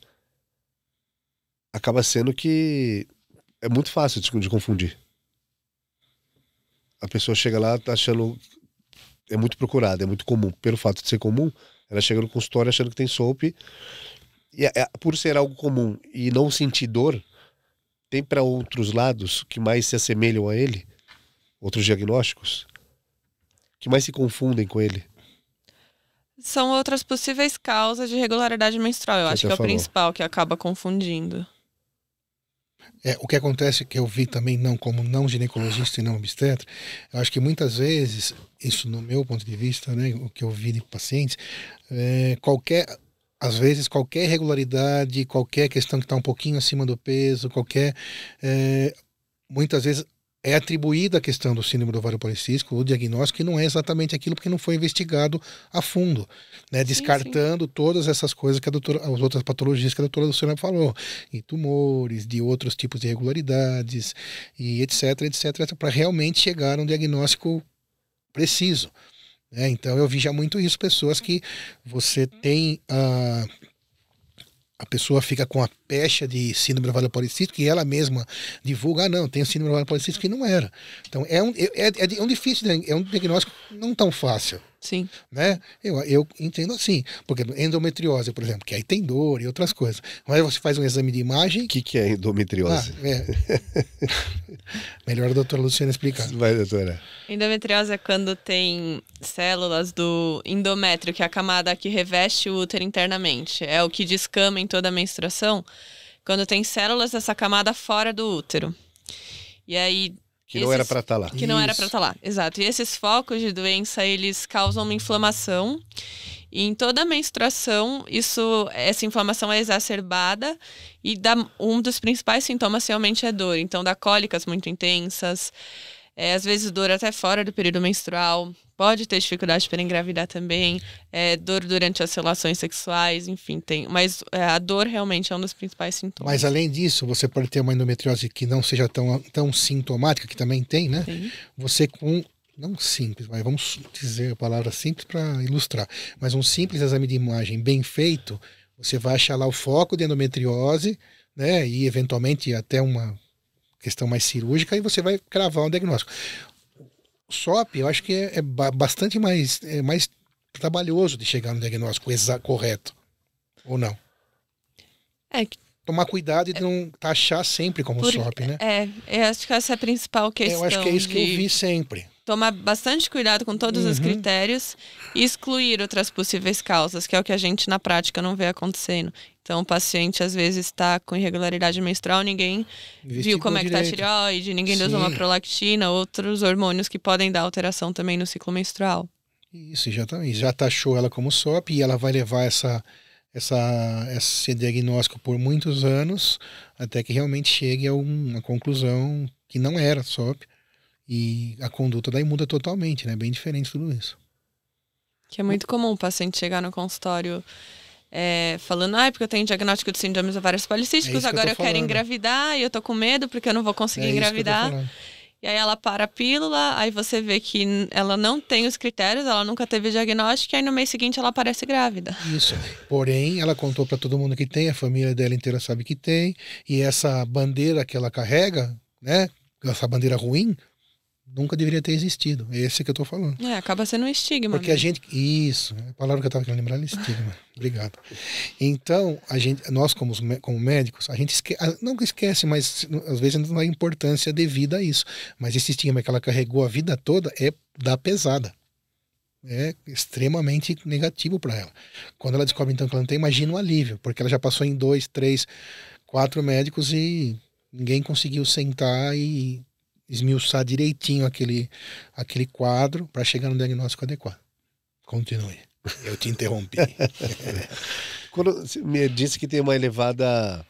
acaba sendo que é muito fácil de, de confundir. A pessoa chega lá tá achando. É muito procurada, é muito comum. Pelo fato de ser comum, ela chega no consultório achando que tem SOAP. E é, é, por ser algo comum e não sentir dor, tem para outros lados que mais se assemelham a ele? Outros diagnósticos? Que mais se confundem com ele? São outras possíveis causas de irregularidade menstrual. Eu Você acho que é falou. o principal que acaba confundindo. É, o que acontece é que eu vi também não como não ginecologista e não obstetra, eu acho que muitas vezes isso no meu ponto de vista, né, o que eu vi de pacientes, é, qualquer às vezes, qualquer irregularidade, qualquer questão que está um pouquinho acima do peso, qualquer. É, muitas vezes é atribuída a questão do síndrome do ovário policístico, o diagnóstico, que não é exatamente aquilo porque não foi investigado a fundo, né? Descartando sim, todas essas coisas que a doutora, as outras patologias que a doutora Luciana falou, e tumores, de outros tipos de irregularidades, e etc, etc, para realmente chegar a um diagnóstico preciso. Né? Então eu vi já muito isso, pessoas que você tem. a ah, a pessoa fica com a pecha de síndrome ovário policístico que ela mesma divulga, ah, não, tem síndrome ovário policístico que não era. Então é um, é, é, é um difícil, né? é um diagnóstico não tão fácil. Sim. Né? Eu, eu entendo assim. Porque endometriose, por exemplo, que aí tem dor e outras coisas. Mas você faz um exame de imagem. O que, que é endometriose? Ah, é. Melhor a doutora Luciana explicar. Vai, doutora. Endometriose é quando tem células do endométrio, que é a camada que reveste o útero internamente. É o que descama em toda a menstruação. Quando tem células dessa camada fora do útero. E aí, que esses, não era para estar tá lá. Que não Isso. era para estar lá, exato. E esses focos de doença, eles causam uma inflamação e em toda a menstruação, isso, essa inflamação é exacerbada e dá, um dos principais sintomas realmente é dor. Então, dá cólicas muito intensas, é, às vezes dor até fora do período menstrual, pode ter dificuldade para engravidar também, é, dor durante as relações sexuais, enfim, tem. Mas é, a dor realmente é um dos principais sintomas. Mas além disso, você pode ter uma endometriose que não seja tão, tão sintomática, que também tem, né? Sim. Você com. Não simples, mas vamos dizer a palavra simples para ilustrar. Mas um simples exame de imagem bem feito, você vai achar lá o foco de endometriose, né? E eventualmente até uma questão mais cirúrgica e você vai cravar um diagnóstico. SOP, eu acho que é, é bastante mais, é mais trabalhoso de chegar no diagnóstico correto. Ou não? É que tomar cuidado e é não taxar sempre como SOP, né? É, eu acho que essa é a principal questão. É, eu acho que é isso de... que eu vi sempre tomar bastante cuidado com todos uhum. os critérios e excluir outras possíveis causas, que é o que a gente na prática não vê acontecendo. Então, o paciente às vezes está com irregularidade menstrual, ninguém Investigou viu como é que está a tireoide, ninguém usou uma prolactina, outros hormônios que podem dar alteração também no ciclo menstrual. Isso, já, já taxou ela como SOP e ela vai levar essa, essa, esse diagnóstico por muitos anos até que realmente chegue a uma conclusão que não era SOP e a conduta daí muda totalmente, né? Bem diferente tudo isso. Que é muito comum o paciente chegar no consultório é, falando, ah, porque eu tenho diagnóstico de síndrome de ovários policísticos, é agora que eu, eu quero engravidar e eu tô com medo porque eu não vou conseguir é engravidar. E aí ela para a pílula, aí você vê que ela não tem os critérios, ela nunca teve diagnóstico, e aí no mês seguinte ela aparece grávida. Isso. Porém, ela contou para todo mundo que tem, a família dela inteira sabe que tem, e essa bandeira que ela carrega, né, essa bandeira ruim, nunca deveria ter existido. É esse que eu estou falando. É, acaba sendo um estigma. Porque mesmo. a né? gente. Isso, a palavra que eu estava querendo lembrar é estigma. Obrigado. Então, a gente, nós, como, como médicos, a gente esque, não esquece, mas às vezes não dá importância devida a isso. Mas esse estigma que ela carregou a vida toda é da pesada. É extremamente negativo para ela. Quando ela descobre, então, que ela não tem, imagina o alívio, porque ela já passou em dois, três, quatro médicos e ninguém conseguiu sentar e esmiuçar direitinho aquele, aquele quadro para chegar no diagnóstico adequado. Continue. Eu te interrompi. Quando me disse que tem uma elevada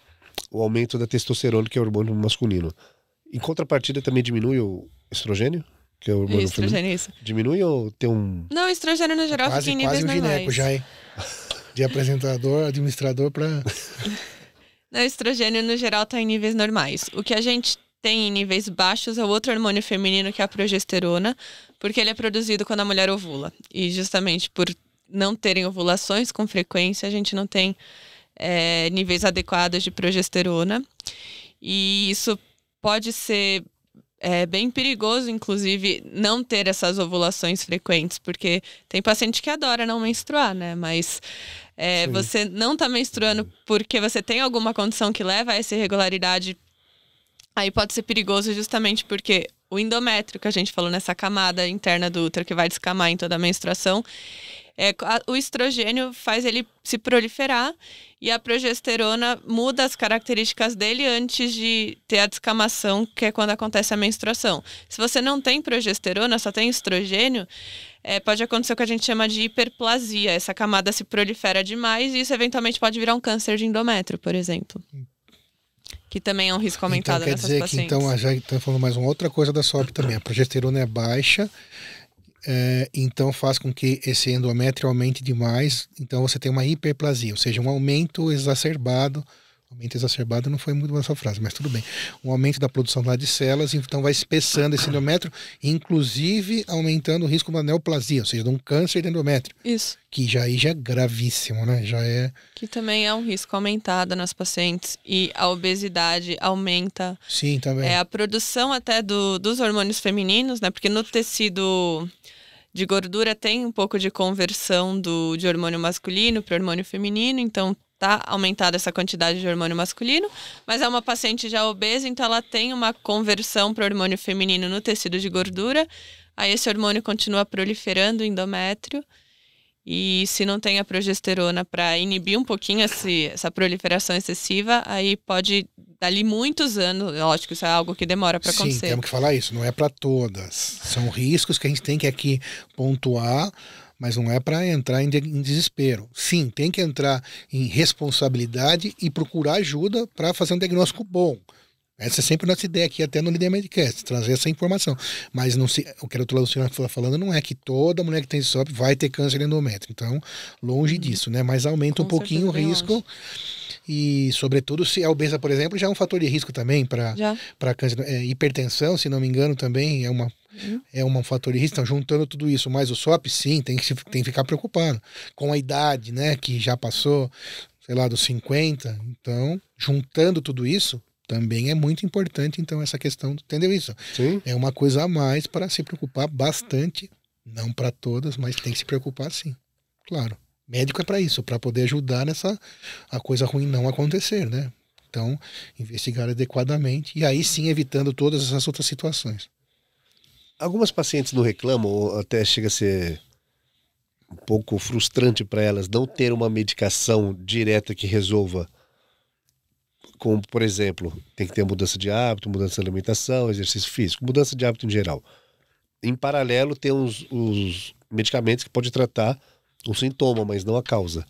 o aumento da testosterona, que é o hormônio masculino. Em contrapartida também diminui o estrogênio? Que é o hormônio estrogênio, isso. Diminui ou tem um. Não, estrogênio no geral quase, fica em quase níveis um já, hein? De apresentador, administrador para. Não, estrogênio no geral está em níveis normais. O que a gente tem em níveis baixos é o outro hormônio feminino, que é a progesterona, porque ele é produzido quando a mulher ovula. E justamente por não terem ovulações com frequência, a gente não tem é, níveis adequados de progesterona. E isso pode ser é, bem perigoso, inclusive, não ter essas ovulações frequentes, porque tem paciente que adora não menstruar, né? Mas é, você não tá menstruando uhum. porque você tem alguma condição que leva a essa irregularidade Aí pode ser perigoso justamente porque o endométrio, que a gente falou nessa camada interna do útero que vai descamar em toda a menstruação, é, a, o estrogênio faz ele se proliferar e a progesterona muda as características dele antes de ter a descamação, que é quando acontece a menstruação. Se você não tem progesterona, só tem estrogênio, é, pode acontecer o que a gente chama de hiperplasia. Essa camada se prolifera demais e isso eventualmente pode virar um câncer de endométrio, por exemplo. Hum que também é um risco aumentado então, quer nessas dizer pacientes. Que, então, já tá estamos falando mais uma outra coisa da SOP também. A progesterona é baixa, é, então faz com que esse endométrio aumente demais. Então, você tem uma hiperplasia, ou seja, um aumento exacerbado aumento exacerbado não foi muito boa essa frase, mas tudo bem. Um aumento da produção lá de células, então vai espessando esse endométrio, inclusive aumentando o risco de uma neoplasia, ou seja, de um câncer de endométrio. Isso. Que já aí já é gravíssimo, né? Já é. Que também é um risco aumentado nas pacientes. E a obesidade aumenta. Sim, também. É a produção até do, dos hormônios femininos, né? Porque no tecido de gordura tem um pouco de conversão do, de hormônio masculino para hormônio feminino, então tá aumentada essa quantidade de hormônio masculino, mas é uma paciente já obesa, então ela tem uma conversão para o hormônio feminino no tecido de gordura. Aí esse hormônio continua proliferando o endométrio. E se não tem a progesterona para inibir um pouquinho esse, essa proliferação excessiva, aí pode dali muitos anos. Lógico, isso é algo que demora para acontecer. Sim, temos que falar isso, não é para todas. São riscos que a gente tem que aqui pontuar mas não é para entrar em, de, em, desespero. Sim, tem que entrar em responsabilidade e procurar ajuda para fazer um diagnóstico bom. Essa é sempre a nossa ideia aqui, até no Líder Medicast, trazer essa informação. Mas não se, o que o outro lado do senhor está falando não é que toda mulher que tem SOP vai ter câncer endométrio. Então, longe hum. disso, né? Mas aumenta Com um pouquinho o risco. Longe. E, sobretudo, se a obesa, por exemplo, já é um fator de risco também para câncer. É, hipertensão, se não me engano, também é uma é um fator de risco. Então, juntando tudo isso, mais o SOP, sim, tem que, tem que ficar preocupado. Com a idade, né, que já passou, sei lá, dos 50. Então, juntando tudo isso, também é muito importante, então, essa questão, entendeu isso? Sim. É uma coisa a mais para se preocupar bastante. Não para todas, mas tem que se preocupar sim. Claro. Médico é para isso, para poder ajudar nessa a coisa ruim não acontecer, né? Então, investigar adequadamente e aí sim evitando todas essas outras situações. Algumas pacientes não reclamam, ou até chega a ser um pouco frustrante para elas não ter uma medicação direta que resolva. Como, por exemplo, tem que ter mudança de hábito, mudança de alimentação, exercício físico, mudança de hábito em geral. Em paralelo, tem os medicamentos que podem tratar o sintoma, mas não a causa.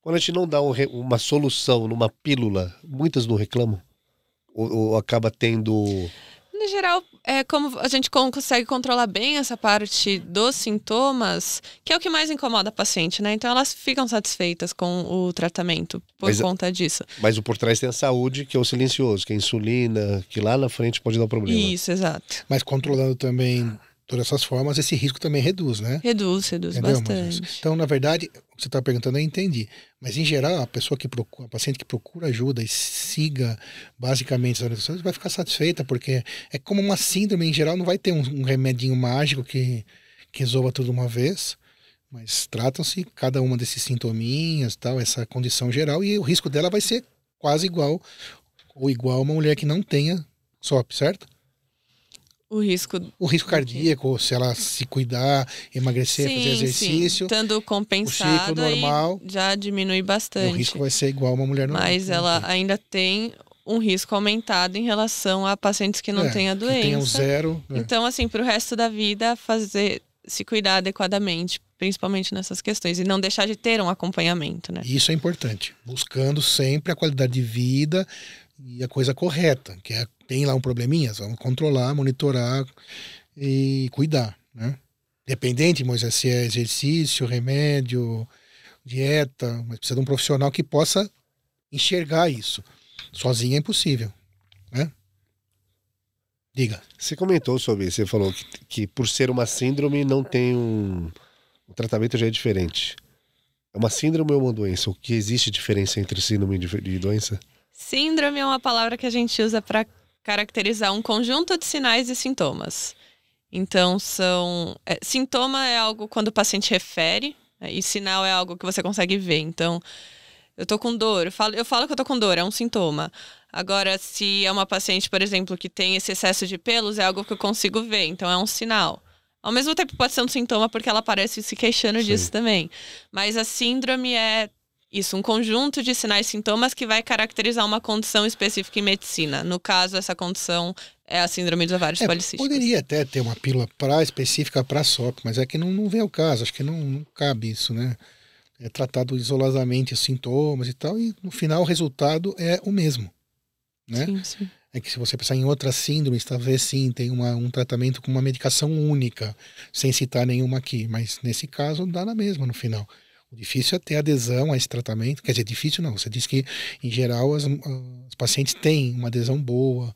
Quando a gente não dá um, uma solução numa pílula, muitas não reclamam? ou, ou acaba tendo em geral, é, como a gente consegue controlar bem essa parte dos sintomas, que é o que mais incomoda a paciente, né? Então elas ficam satisfeitas com o tratamento por mas, conta disso. Mas o por trás tem a saúde, que é o silencioso, que é a insulina, que lá na frente pode dar problema. Isso, exato. Mas controlando também todas essas formas, esse risco também reduz, né? Reduz, reduz Entendeu, bastante. então, na verdade, você está perguntando, eu entendi. Mas, em geral, a pessoa que procura, a paciente que procura ajuda e siga basicamente as orientações vai ficar satisfeita, porque é como uma síndrome, em geral, não vai ter um, um remedinho mágico que, que resolva tudo uma vez, mas tratam-se cada uma desses sintominhas, tal, essa condição geral, e o risco dela vai ser quase igual ou igual a uma mulher que não tenha SOP, certo? O risco. O risco cardíaco, se ela se cuidar, emagrecer, sim, fazer exercício. Sim. Estando compensado, o normal, já diminui bastante. O risco vai ser igual uma mulher normal. Mas né? ela ainda tem um risco aumentado em relação a pacientes que não é, têm a doença. Que tenham zero. É. Então, assim, para o resto da vida, fazer se cuidar adequadamente, principalmente nessas questões, e não deixar de ter um acompanhamento, né? Isso é importante. Buscando sempre a qualidade de vida, e a coisa correta, que é tem lá um probleminha, vamos controlar, monitorar e cuidar, né? Dependente, Moisés, se é exercício, remédio, dieta, mas precisa de um profissional que possa enxergar isso. Sozinho é impossível, né? Diga. Você comentou sobre, você falou que, que por ser uma síndrome não tem um, tratamento já é diferente. É uma síndrome ou uma doença? O que existe diferença entre síndrome e doença? Síndrome é uma palavra que a gente usa para caracterizar um conjunto de sinais e sintomas. Então, são. É, sintoma é algo quando o paciente refere, né, e sinal é algo que você consegue ver. Então, eu tô com dor, eu falo, eu falo que eu tô com dor, é um sintoma. Agora, se é uma paciente, por exemplo, que tem esse excesso de pelos, é algo que eu consigo ver, então é um sinal. Ao mesmo tempo, pode ser um sintoma porque ela parece se queixando Sim. disso também. Mas a síndrome é isso, um conjunto de sinais e sintomas que vai caracterizar uma condição específica em medicina. No caso, essa condição é a síndrome dos ovários é, policísticos. Poderia até ter uma pílula pra, específica para SOP, mas é que não, não vem ao caso, acho que não, não cabe isso, né? É tratado isoladamente os sintomas e tal, e no final o resultado é o mesmo, né? Sim, sim. É que se você pensar em outras síndromes, talvez sim, tem uma, um tratamento com uma medicação única, sem citar nenhuma aqui, mas nesse caso dá na mesma no final. O difícil é ter adesão a esse tratamento. Quer dizer, difícil não. Você diz que, em geral, as, as pacientes têm uma adesão boa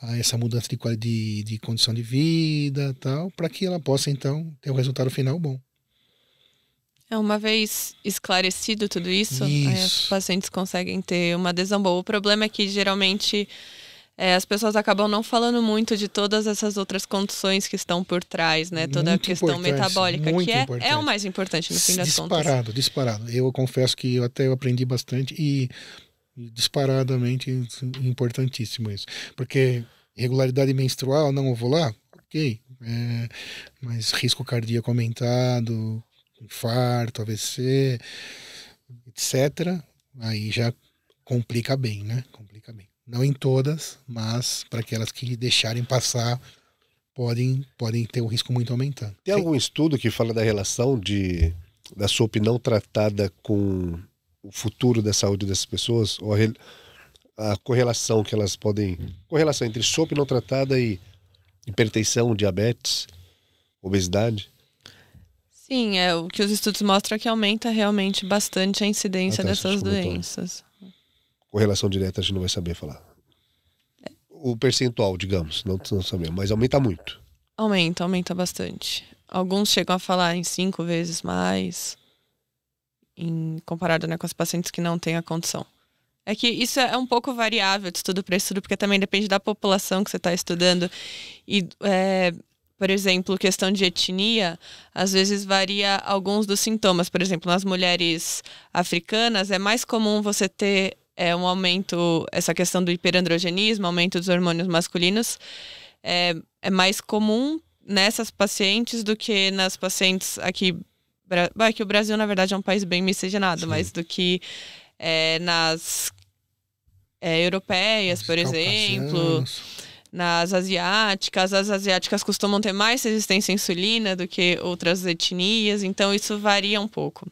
a essa mudança de, de, de condição de vida tal, para que ela possa, então, ter um resultado final bom. É, uma vez esclarecido tudo isso, isso. os pacientes conseguem ter uma adesão boa. O problema é que, geralmente, é, as pessoas acabam não falando muito de todas essas outras condições que estão por trás, né? Toda muito a questão metabólica, que é, é, o mais importante no fim das disparado, contas. Disparado, disparado. Eu confesso que eu até aprendi bastante e disparadamente importantíssimo isso. Porque regularidade menstrual, não lá, ok. É, mas risco cardíaco aumentado, infarto, AVC, etc. Aí já complica bem, né? Complica não em todas, mas para aquelas que deixarem passar, podem, podem ter um risco muito aumentando. Tem algum estudo que fala da relação de, da sua opinião tratada com o futuro da saúde dessas pessoas? Ou a, a correlação que elas podem. Correlação entre sopa não tratada e hipertensão, diabetes, obesidade? Sim, é, o que os estudos mostram é que aumenta realmente bastante a incidência ah, tá, dessas doenças correlação direta a gente não vai saber falar. O percentual, digamos, não, não sabemos, mas aumenta muito. Aumenta, aumenta bastante. Alguns chegam a falar em cinco vezes mais, em, comparado né, com as pacientes que não têm a condição. É que isso é um pouco variável de estudo para estudo, porque também depende da população que você está estudando. E, é, por exemplo, questão de etnia, às vezes varia alguns dos sintomas. Por exemplo, nas mulheres africanas é mais comum você ter é um aumento, essa questão do hiperandrogenismo, aumento dos hormônios masculinos, é, é mais comum nessas pacientes do que nas pacientes aqui. Bah, que o Brasil, na verdade, é um país bem miscigenado, Sim. mas do que é, nas é, europeias, Os por exemplo, nas asiáticas. As asiáticas costumam ter mais resistência à insulina do que outras etnias, então isso varia um pouco.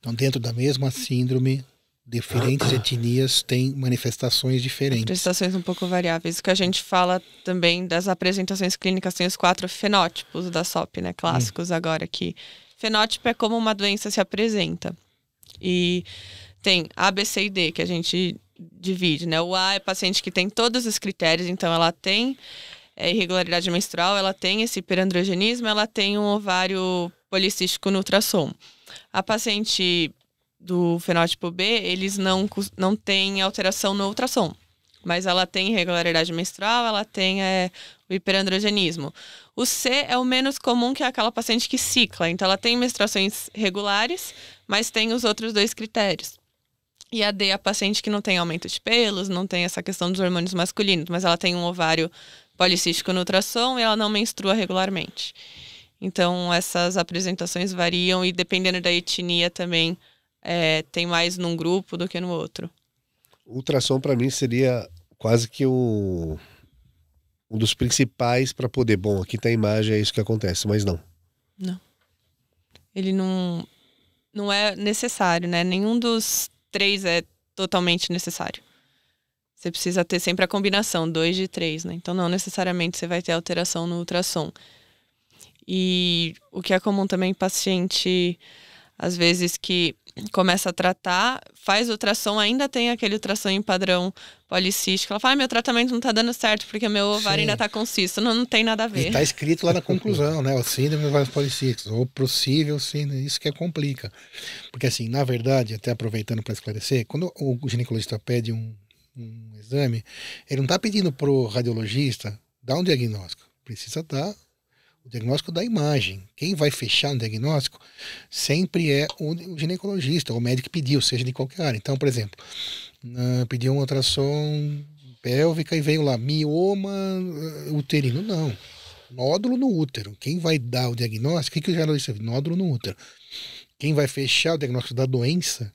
Então, dentro da mesma síndrome, diferentes etnias têm manifestações diferentes. Manifestações um pouco variáveis. O que a gente fala também das apresentações clínicas tem os quatro fenótipos da SOP, né? Clássicos hum. agora aqui. fenótipo é como uma doença se apresenta. E tem A, B, C e D que a gente divide, né? O A é paciente que tem todos os critérios, então ela tem é, irregularidade menstrual, ela tem esse hiperandrogenismo, ela tem um ovário policístico no ultrassom. A paciente do fenótipo B, eles não, não têm alteração no ultrassom. Mas ela tem irregularidade menstrual, ela tem é, o hiperandrogenismo. O C é o menos comum, que é aquela paciente que cicla. Então, ela tem menstruações regulares, mas tem os outros dois critérios. E a D é a paciente que não tem aumento de pelos, não tem essa questão dos hormônios masculinos, mas ela tem um ovário policístico no ultrassom e ela não menstrua regularmente. Então, essas apresentações variam e dependendo da etnia também é, tem mais num grupo do que no outro. Ultrassom para mim seria quase que o um dos principais para poder, bom, aqui tá a imagem, é isso que acontece, mas não. Não. Ele não não é necessário, né? Nenhum dos três é totalmente necessário. Você precisa ter sempre a combinação, dois de três, né? Então não necessariamente você vai ter alteração no ultrassom. E o que é comum também paciente, às vezes, que começa a tratar, faz ultrassom, ainda tem aquele ultrassom em padrão policístico. Ela fala, ah, meu tratamento não tá dando certo porque meu ovário Sim. ainda tá com cisto. Não, não tem nada a ver. E tá escrito lá na conclusão, né? O síndrome dos ovários policísticos, ou possível síndrome, isso que é complica. Porque assim, na verdade, até aproveitando para esclarecer, quando o ginecologista pede um, um exame, ele não tá pedindo pro radiologista dar um diagnóstico. Precisa dar o diagnóstico da imagem. Quem vai fechar um diagnóstico sempre é o ginecologista, ou o médico que pediu, seja de qualquer área. Então, por exemplo, ah, pediu um ultrassom pélvica e veio lá mioma ah, uterino. Não. Nódulo no útero. Quem vai dar o diagnóstico? O que, que o ginecologista Nódulo no útero. Quem vai fechar o diagnóstico da doença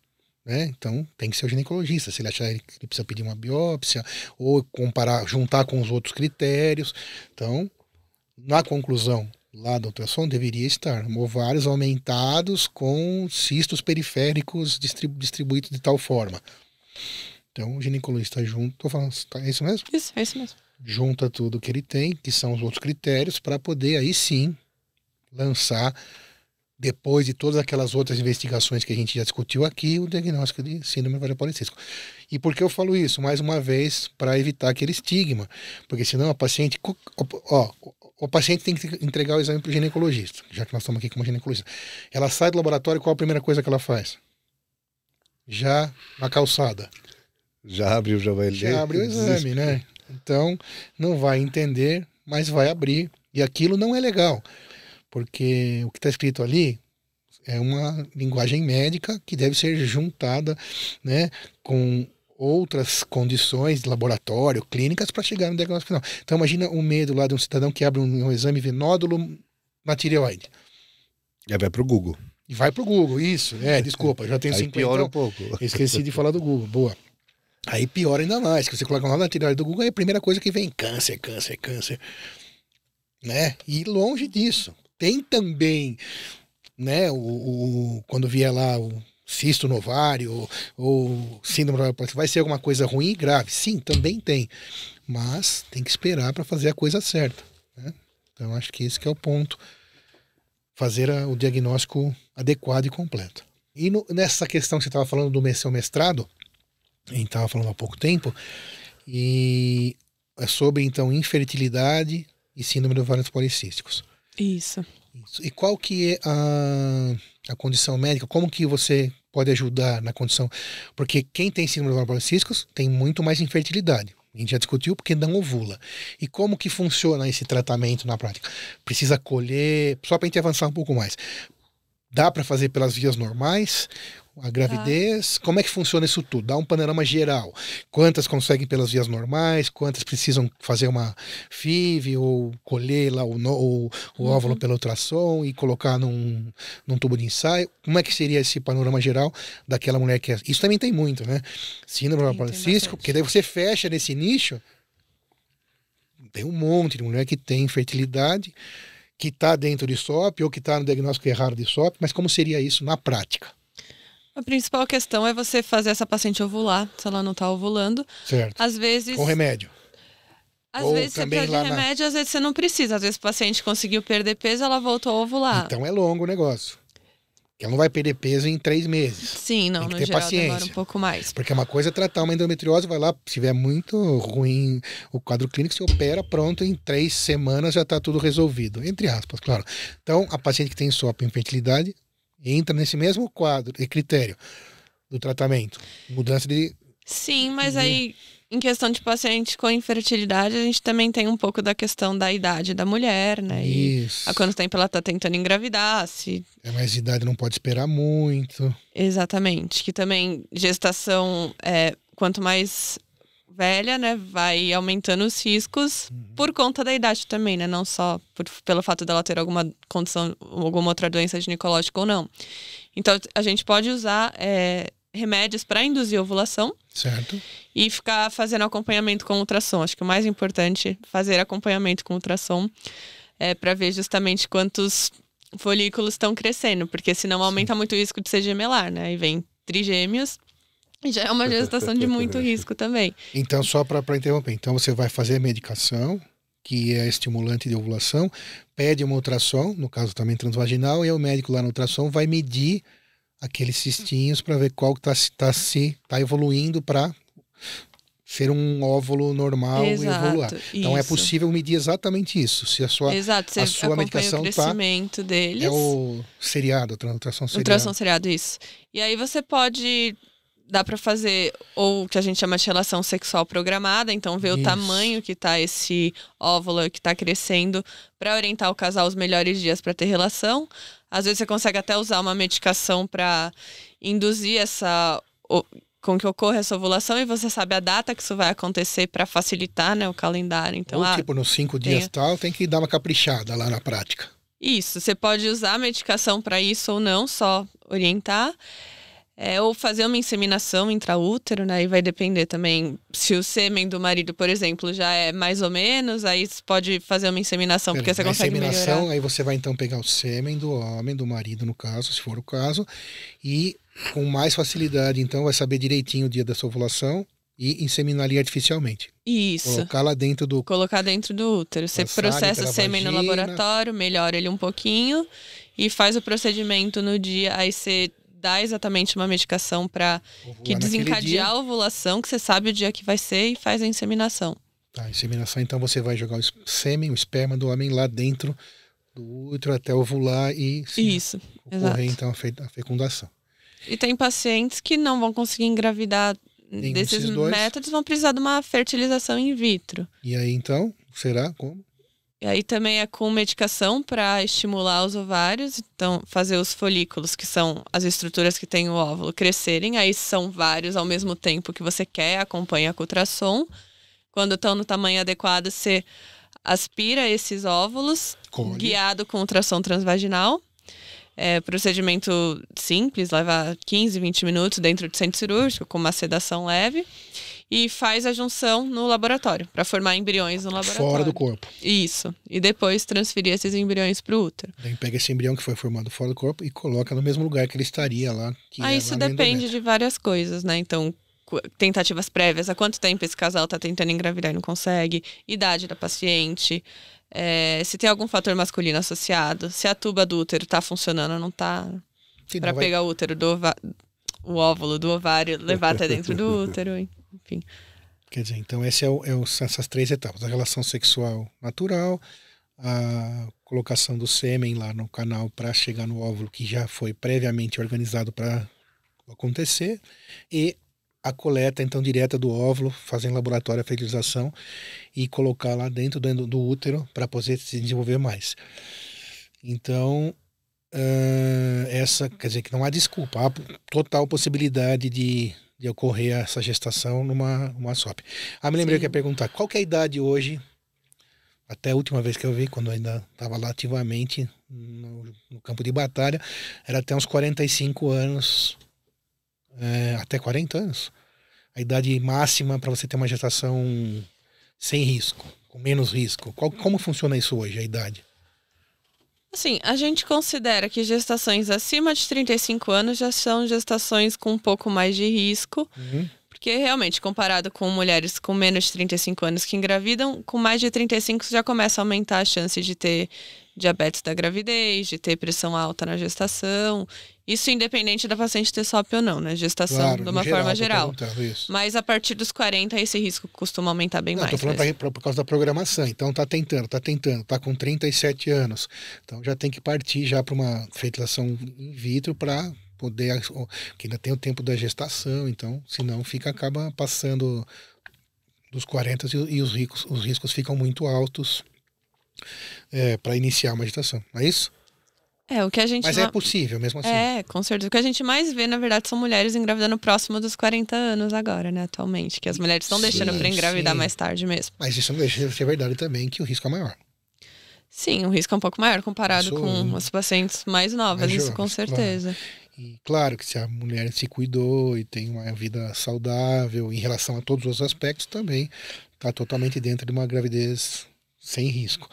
né? Então tem que ser o ginecologista. Se ele achar que precisa pedir uma biópsia ou comparar, juntar com os outros critérios. Então na conclusão lá do ultrassom deveria estar ovários aumentados com cistos periféricos distribu distribuídos de tal forma. Então, o ginecologista junto, tô falando, tá, é isso mesmo? Isso, é isso mesmo. Junta tudo que ele tem, que são os outros critérios, para poder aí sim lançar, depois de todas aquelas outras investigações que a gente já discutiu aqui, o diagnóstico de síndrome ovário policístico. E por que eu falo isso? Mais uma vez, para evitar aquele estigma. Porque senão a paciente, ó, o paciente tem que entregar o exame para o ginecologista, já que nós estamos aqui como ginecologista. Ela sai do laboratório, qual a primeira coisa que ela faz? Já na calçada. Já abriu, já vai ler. Já abriu o exame, né? Então, não vai entender, mas vai abrir. E aquilo não é legal, porque o que está escrito ali é uma linguagem médica que deve ser juntada né, com outras condições laboratório, clínicas, para chegar no diagnóstico final. Então, imagina o medo lá de um cidadão que abre um, um exame e vê nódulo na tireoide. Já vai para o Google. E vai para o Google, isso. É, desculpa, já tenho Aí piora um pouco. Esqueci de falar do Google, boa. Aí piora ainda mais, que você coloca lá na tireoide do Google, é a primeira coisa que vem, câncer, câncer, câncer. Né? E longe disso. Tem também, né, o, o quando vier lá o cisto no ovário ou, ou síndrome ovário, vai ser alguma coisa ruim e grave? Sim, também tem. Mas tem que esperar para fazer a coisa certa. Né? Então, acho que esse que é o ponto. Fazer a, o diagnóstico adequado e completo. E no, nessa questão que você estava falando do seu mestrado, a gente estava falando há pouco tempo, e é sobre, então, infertilidade e síndrome do ovário policísticos. Isso. Isso. E qual que é a, a condição médica? Como que você pode ajudar na condição? Porque quem tem síndrome dos ovários císticos tem muito mais infertilidade. A gente já discutiu porque não ovula. E como que funciona esse tratamento na prática? Precisa colher, só para a gente avançar um pouco mais. Dá para fazer pelas vias normais? a gravidez, tá. como é que funciona isso tudo? Dá um panorama geral. Quantas conseguem pelas vias normais, quantas precisam fazer uma FIV ou colher lá o, o, o uhum. óvulo pelo ultrassom e colocar num, num tubo de ensaio? Como é que seria esse panorama geral daquela mulher que é... Isso também tem muito, né? Síndrome policístico, porque daí você fecha nesse nicho, tem um monte de mulher que tem fertilidade que está dentro de SOP ou que está no diagnóstico errado de SOP, mas como seria isso na prática? A principal questão é você fazer essa paciente ovular, se ela não está ovulando. Certo. Às vezes. Com remédio. Às Ou vezes você precisa de remédio, na... às vezes você não precisa. Às vezes o paciente conseguiu perder peso, ela voltou a ovular. Então é longo o negócio. Ela não vai perder peso em três meses. Sim, não, Tem que no ter geral paciência. demora um pouco mais. Porque é uma coisa é tratar uma endometriose, vai lá, se tiver muito ruim o quadro clínico, se opera, pronto, em três semanas já está tudo resolvido. Entre aspas, claro. Então, a paciente que tem SOP infertilidade, entra nesse mesmo quadro e critério do tratamento? Mudança de. Sim, mas de... aí, em questão de paciente com infertilidade, a gente também tem um pouco da questão da idade da mulher, né? Isso. E há quanto tempo ela tá tentando engravidar, se. É, mas idade não pode esperar muito. Exatamente. Que também gestação é. Quanto mais velha, né, vai aumentando os riscos uhum. por conta da idade também, né? Não só por, pelo fato dela ter alguma condição, alguma outra doença ginecológica ou não. Então, a gente pode usar é, remédios para induzir ovulação. Certo. E ficar fazendo acompanhamento com ultrassom. Acho que o mais importante é fazer acompanhamento com ultrassom é para ver justamente quantos folículos estão crescendo, porque senão aumenta Sim. muito o risco de ser gemelar, né? E vem trigêmeos. Já é uma gestação de muito risco também. Então, só para interromper, então você vai fazer a medicação, que é estimulante de ovulação, pede uma ultrassom, no caso também transvaginal, e o médico lá na ultrassom vai medir aqueles cistinhos para ver qual está tá, se tá evoluindo para ser um óvulo normal Exato, e evoluir Então é isso. é possível medir exatamente isso. Se a sua Exato, você a sua medicação o tá crescimento tá, deles. É o seriado, a ultrassom seriado. Ultrassom seriado isso. E aí você pode dá para fazer ou que a gente chama de relação sexual programada, então ver Isso. o tamanho que tá esse óvulo que tá crescendo para orientar o casal os melhores dias para ter relação. Às vezes você consegue até usar uma medicação para induzir essa com que ocorra essa ovulação e você sabe a data que isso vai acontecer para facilitar, né, o calendário. Então, ou, ah, tipo, nos cinco dias tem... tal, tem que dar uma caprichada lá na prática. Isso, você pode usar a medicação para isso ou não, só orientar. É, ou fazer uma inseminação intraútero, né? E vai depender também se o sêmen do marido, por exemplo, já é mais ou menos, aí você pode fazer uma inseminação, porque você consegue inseminação, melhorar. aí você vai então pegar o sêmen do homem, do marido, no caso, se for o caso, e com mais facilidade, então, vai saber direitinho o dia da sua ovulação e inseminaria artificialmente. Isso. Colocar lá dentro do. Colocar dentro do útero. Você Passar processa o sêmen no laboratório, melhora ele um pouquinho e faz o procedimento no dia. Aí você dar exatamente uma medicação para que desencadear a ovulação, que você sabe o dia que vai ser e faz a inseminação. Tá, a inseminação, então você vai jogar o sêmen, o esperma do homem lá dentro do útero até ovular e sim, Isso, ocorrer, exato. então a fecundação. E tem pacientes que não vão conseguir engravidar Nenhum desses métodos, vão precisar de uma fertilização in vitro. E aí então, será como? E aí também é com medicação para estimular os ovários, então fazer os folículos, que são as estruturas que tem o óvulo, crescerem. Aí são vários ao mesmo tempo que você quer, acompanha com ultrassom. Quando estão no tamanho adequado, você aspira esses óvulos, Colhe. guiado com ultrassom transvaginal. É, procedimento simples, leva 15, 20 minutos dentro de centro cirúrgico, com uma sedação leve e faz a junção no laboratório, para formar embriões no laboratório. Fora do corpo. Isso. E depois transferir esses embriões para o útero. Daí pega esse embrião que foi formado fora do corpo e coloca no mesmo lugar que ele estaria lá. ah, é isso depende de várias coisas, né? Então, tentativas prévias, há quanto tempo esse casal está tentando engravidar e não consegue, idade da paciente. É, se tem algum fator masculino associado, se a tuba do útero está funcionando ou não está, para vai... pegar o útero do o óvulo do ovário, levar até dentro do útero enfim. Quer dizer, então esse é, o, é o, essas três etapas: a relação sexual natural, a colocação do sêmen lá no canal para chegar no óvulo que já foi previamente organizado para acontecer e a coleta então direta do óvulo, fazer em laboratório a fertilização e colocar lá dentro do, do útero para poder se desenvolver mais. Então, uh, essa quer dizer que não há desculpa, há total possibilidade de de ocorrer essa gestação numa, uma SOP. Ah, me lembrei Sim. que ia perguntar, qual que é a idade hoje, até a última vez que eu vi, quando eu ainda estava lá ativamente no, no, campo de batalha, era até uns 45 anos, é, até 40 anos, a idade máxima para você ter uma gestação sem risco, com menos risco. Qual, como funciona isso hoje, a idade? Assim, a gente considera que gestações acima de 35 anos já são gestações com um pouco mais de risco. Uhum. Porque realmente, comparado com mulheres com menos de 35 anos que engravidam, com mais de 35 já começa a aumentar a chance de ter diabetes da gravidez, de ter pressão alta na gestação. Isso independente da paciente ter SOP ou não, né? Gestação claro, de uma geral, forma geral. Mas a partir dos 40 esse risco costuma aumentar bem não, mais. Estou falando mas... Né? pra, por causa da programação. Então tá tentando, tá tentando, tá com 37 anos. Então já tem que partir já para uma fertilização in vitro para poder que ainda tem o tempo da gestação, então, senão fica acaba passando dos 40 e, e os ricos, os riscos ficam muito altos é, para iniciar uma gestação. Não é isso? É, o que a gente Mas não... é possível, mesmo assim. É, com certeza. O que a gente mais vê, na verdade, são mulheres engravidando próximo dos 40 anos agora, né, atualmente, que as mulheres estão deixando para engravidar sim. mais tarde mesmo. Mas isso não deixa de ser verdade também que o risco é maior. Sim, o risco é um pouco maior comparado com é. as pacientes mais novas, isso com certeza. Claro. E claro que se a mulher se cuidou e tem uma vida saudável em relação a todos os aspectos, também está totalmente dentro de uma gravidez sem risco.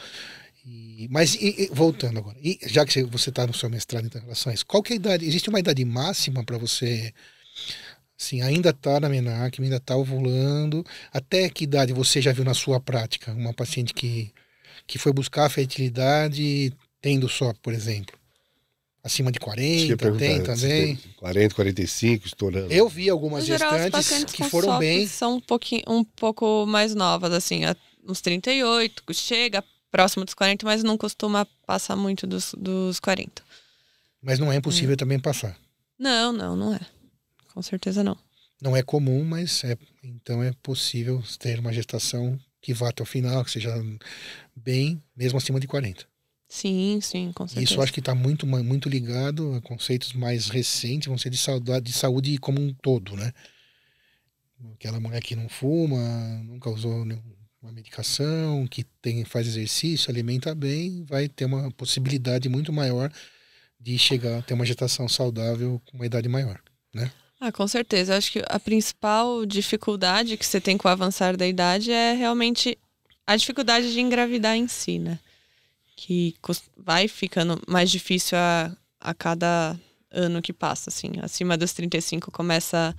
E, mas e, e, voltando agora, já que você está no seu mestrado em relações, qual que é a idade? Existe uma idade máxima para você? Sim, ainda está na MENAC, ainda está ovulando. Até que idade você já viu na sua prática uma paciente que, que foi buscar a fertilidade tendo só, por exemplo? acima de 40, tem também. 40, 45, estourando. Eu vi algumas geral, gestantes que foram bem. São um, pouquinho, um pouco mais novas, assim, uns 38, chega próximo dos 40, mas não costuma passar muito dos, dos 40. Mas não é impossível hum. também passar. Não, não, não é. Com certeza não. Não é comum, mas é, então é possível ter uma gestação que vá até o final, que seja bem, mesmo acima de 40. Sim, sim, com certeza. Isso acho que está muito, muito ligado a conceitos mais recentes, vão ser de saúde, de saúde como um todo, né? Aquela mulher que não fuma, nunca usou nenhuma medicação, que tem, faz exercício, alimenta bem, vai ter uma possibilidade muito maior de chegar a ter uma gestação saudável com uma idade maior, né? Ah, com certeza. Acho que a principal dificuldade que você tem com o avançar da idade é realmente a dificuldade de engravidar em si, né? que vai ficando mais difícil a, a cada ano que passa, assim. Acima dos 35 começa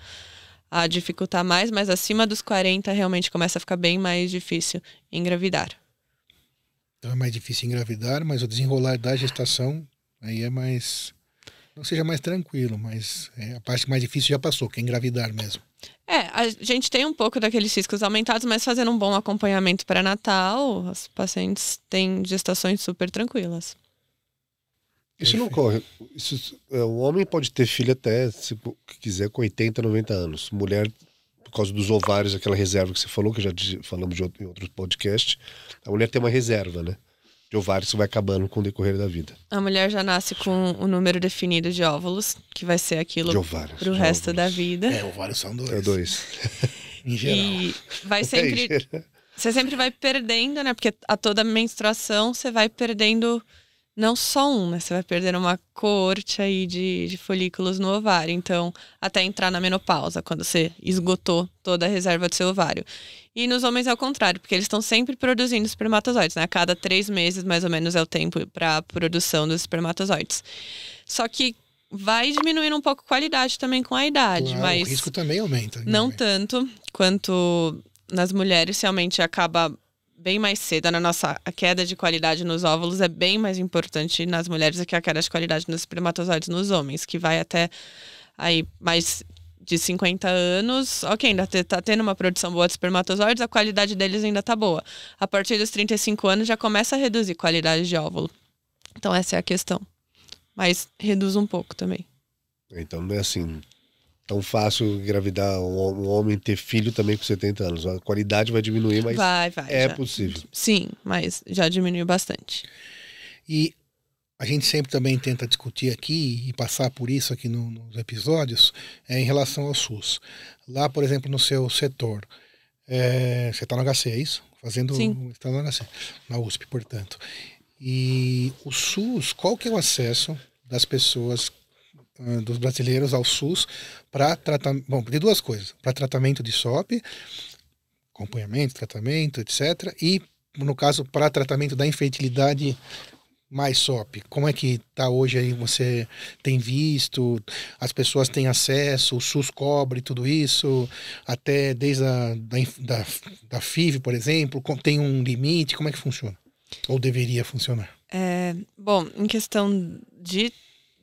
a dificultar mais, mas acima dos 40 realmente começa a ficar bem mais difícil engravidar. Então é mais difícil engravidar, mas o desenrolar da gestação aí é mais. Não seja mais tranquilo, mas é a parte mais difícil já passou, que é engravidar mesmo. É, a gente tem um pouco daqueles riscos aumentados, mas fazendo um bom acompanhamento para Natal, os pacientes têm gestações super tranquilas. Isso não ocorre. Isso, é, o homem pode ter filho até, se quiser, com 80, 90 anos. Mulher, por causa dos ovários, aquela reserva que você falou, que já falamos de outro, em outro podcast, a mulher tem uma reserva, né? de ovários vai acabando com o decorrer da vida. A mulher já nasce com o um número definido de óvulos, que vai ser aquilo de ovários, pro resto óvulos. da vida. É, ovários são dois. É dois. em geral. E vai é sempre. É, você sempre vai perdendo, né? Porque a toda menstruação você vai perdendo não só um, né? Você vai perder uma corte aí de, de folículos no ovário. Então, até entrar na menopausa, quando você esgotou toda a reserva do seu ovário. E nos homens é o contrário, porque eles estão sempre produzindo espermatozoides, né? A cada três meses, mais ou menos, é o tempo para a produção dos espermatozoides. Só que vai diminuindo um pouco a qualidade também com a idade. mas o risco também aumenta. Né? Não aumenta. tanto quanto nas mulheres, realmente acaba bem mais cedo, na nossa a queda de qualidade nos óvulos é bem mais importante nas mulheres do que a queda de qualidade nos espermatozoides nos homens, que vai até aí mais de 50 anos, ok, ainda tá tendo uma produção boa de espermatozoides, a qualidade deles ainda tá boa. A partir dos 35 anos já começa a reduzir qualidade de óvulo. Então essa é a questão. Mas reduz um pouco também. Então não é assim tão fácil engravidar um homem ter filho também com 70 anos. A qualidade vai diminuir, mas vai, vai, é já. possível. Sim, mas já diminuiu bastante. E a gente sempre também tenta discutir aqui e passar por isso aqui no, nos episódios é em relação ao SUS. Lá, por exemplo, no seu setor, é, você está no HC, é isso? Fazendo Sim. está no HC, na USP, portanto. E o SUS, qual que é o acesso das pessoas dos brasileiros ao SUS para tratamento. Bom, de duas coisas: para tratamento de SOP, acompanhamento, tratamento, etc. E, no caso, para tratamento da infertilidade mais SOP. Como é que está hoje aí? Você tem visto? As pessoas têm acesso? O SUS cobre tudo isso? Até desde a da, da, da FIV, por exemplo, tem um limite? Como é que funciona? Ou deveria funcionar? É, bom, em questão de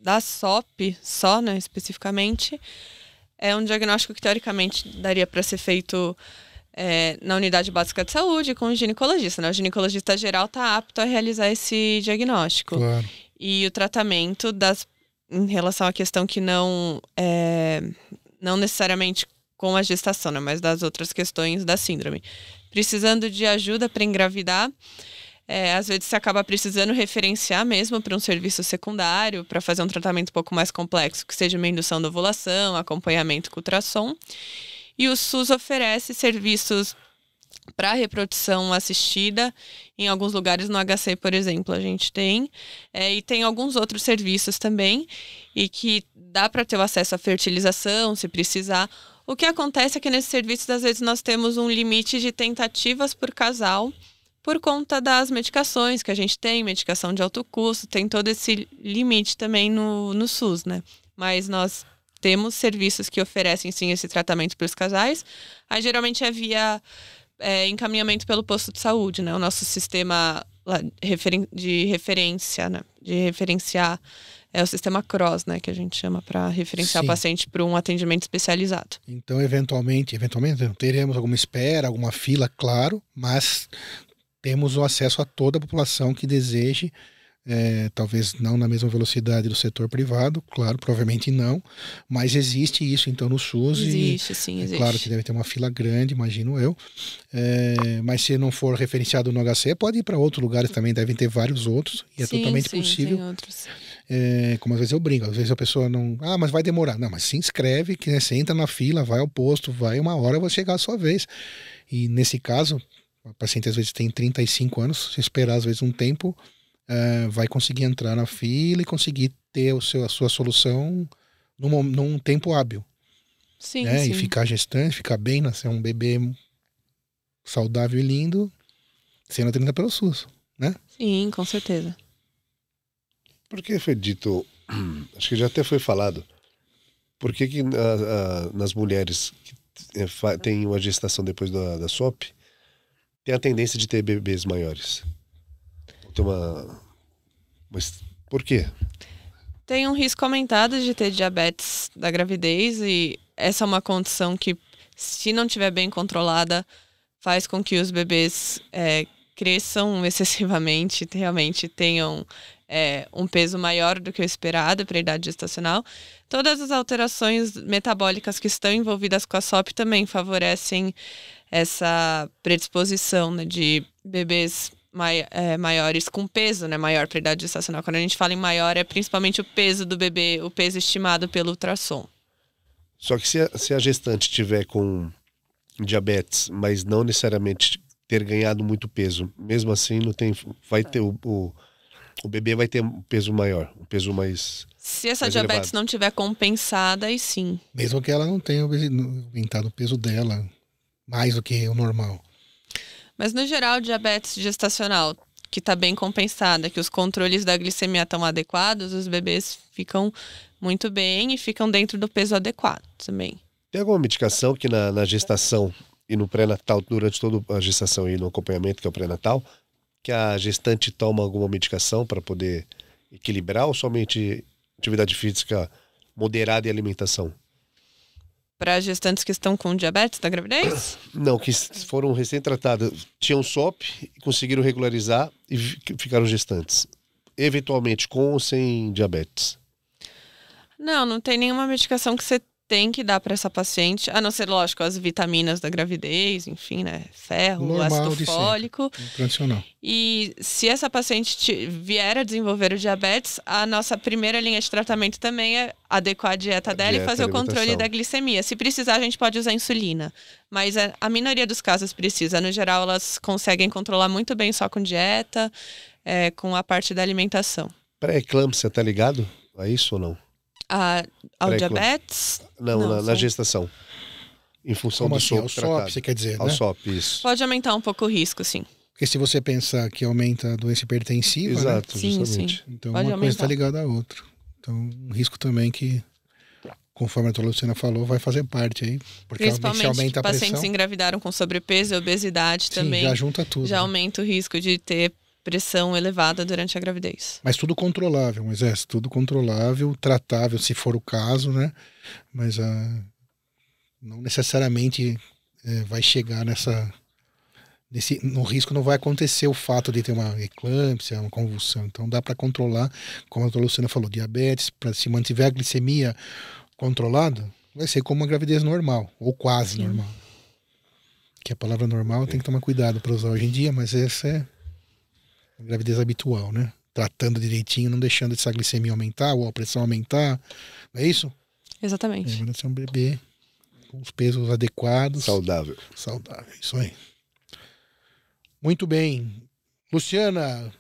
da SOP só, né, especificamente, é um diagnóstico que teoricamente daria para ser feito é, na unidade básica de saúde com o ginecologista. Né? O ginecologista geral está apto a realizar esse diagnóstico. Claro. E o tratamento das, em relação à questão que não é, não necessariamente com a gestação, né? mas das outras questões da síndrome. Precisando de ajuda para engravidar, é, às vezes você acaba precisando referenciar mesmo para um serviço secundário, para fazer um tratamento um pouco mais complexo, que seja uma indução da ovulação, acompanhamento com ultrassom. E o SUS oferece serviços para reprodução assistida. Em alguns lugares no HC, por exemplo, a gente tem. É, e tem alguns outros serviços também, e que dá para ter acesso à fertilização, se precisar. O que acontece é que nesses serviços, às vezes, nós temos um limite de tentativas por casal por conta das medicações que a gente tem, medicação de alto custo, tem todo esse limite também no, no SUS, né? Mas nós temos serviços que oferecem sim esse tratamento para os casais. Aí geralmente é via é, encaminhamento pelo posto de saúde, né? O nosso sistema de referência, né? De referenciar é o sistema CROSS, né, que a gente chama para referenciar Sim. o paciente para um atendimento especializado. Então, eventualmente, eventualmente teremos alguma espera, alguma fila, claro, mas temos o acesso a toda a população que deseje, é, talvez não na mesma velocidade do setor privado, claro, provavelmente não, mas existe isso então no SUS. Existe, e, sim, existe. É claro que deve ter uma fila grande, imagino eu, é, mas se não for referenciado no HC, pode ir para outros lugares também, devem ter vários outros, e é sim, totalmente sim, possível. É, como às vezes eu brinco, às vezes a pessoa não. Ah, mas vai demorar. Não, mas se inscreve, que né, você entra na fila, vai ao posto, vai uma hora, vai chegar a sua vez. E nesse caso, a paciente às vezes tem 35 anos, se esperar às vezes um tempo, uh, vai conseguir entrar na fila e conseguir ter o seu, a sua solução num, num tempo hábil. Sim, né? sim. E ficar gestante, ficar bem, nascer um bebê saudável e lindo, sendo atendida pelo SUS, né? Sim, com certeza. Porque foi dito, acho que já até foi falado, por que, que ah, ah, nas mulheres que eh, têm uma gestação depois da, da SOP, tem a tendência de ter bebês maiores. Tem uma. Mas por quê? Tem um risco aumentado de ter diabetes da gravidez e essa é uma condição que, se não tiver bem controlada, faz com que os bebês é, cresçam excessivamente, realmente tenham é, um peso maior do que o esperado para a idade gestacional. Todas as alterações metabólicas que estão envolvidas com a SOP também favorecem essa predisposição né, de bebês mai, é, maiores com peso, né, maior para a idade gestacional. Quando a gente fala em maior, é principalmente o peso do bebê, o peso estimado pelo ultrassom. Só que se a, se a gestante tiver com diabetes, mas não necessariamente ter ganhado muito peso, mesmo assim não tem, vai ter o, o o bebê vai ter um peso maior, um peso mais. Se essa mais diabetes elevado. não tiver compensada, aí sim. Mesmo que ela não tenha aumentado o peso dela mais do que o normal. Mas no geral, diabetes gestacional, que está bem compensada, que os controles da glicemia estão adequados, os bebês ficam muito bem e ficam dentro do peso adequado também. Tem alguma medicação que na, na gestação e no pré-natal, durante toda a gestação e no acompanhamento, que é o pré-natal, que a gestante toma alguma medicação para poder equilibrar ou somente atividade física moderada e alimentação? Para gestantes que estão com diabetes da gravidez? Não, que foram recém-tratadas. Tinham SOP, conseguiram regularizar e ficaram gestantes. Eventualmente com ou sem diabetes? Não, não tem nenhuma medicação que você tem que dar para essa paciente, a não ser, lógico, as vitaminas da gravidez, enfim, né? Ferro, Normal ácido fólico. Tradicional. E se essa paciente vier a desenvolver o diabetes, a nossa primeira linha de tratamento também é adequar a dieta a dela dieta, e fazer o controle da glicemia. Se precisar, a gente pode usar insulina. Mas é, a minoria dos casos precisa. No geral, elas conseguem controlar muito bem só com dieta, é, com a parte da alimentação. Pré-eclâmpsia, tá ligado a isso ou não? Ah, ao diabetes? Não, não na, na, gestação. Em função Como do assim, é você quer dizer, ao é né? SOP, isso. Pode aumentar um pouco o risco, sim. Porque se você pensar que aumenta a doença hipertensiva, né? Exato, né? sim, justamente. Sim. Então Pode uma tá aumentar. coisa está ligada à outra. Então, um risco também que, conforme a doutora Luciana falou, vai fazer parte aí. Porque Principalmente aumenta a pacientes engravidaram com sobrepeso e obesidade sim, também. já junta tudo. Já né? aumenta o risco de ter pressão elevada durante a gravidez. Mas tudo controlável, Moisés, tudo controlável, tratável, se for o caso, né? Mas ah, não necessariamente é, vai chegar nessa. Nesse, no risco não vai acontecer o fato de ter uma eclâmpsia, uma convulsão. Então dá para controlar, como a doutora Luciana falou, diabetes, para se mantiver a glicemia controlada, vai ser como uma gravidez normal, ou quase Sim. normal. Que a palavra normal tem que tomar cuidado para usar hoje em dia, mas essa é gravidez habitual, né? Tratando direitinho, não deixando essa glicemia aumentar ou a pressão aumentar. Não é isso? Exatamente. Lembrando de é um bebê com os pesos adequados. Saudável. Saudável, isso aí. Muito bem. Luciana,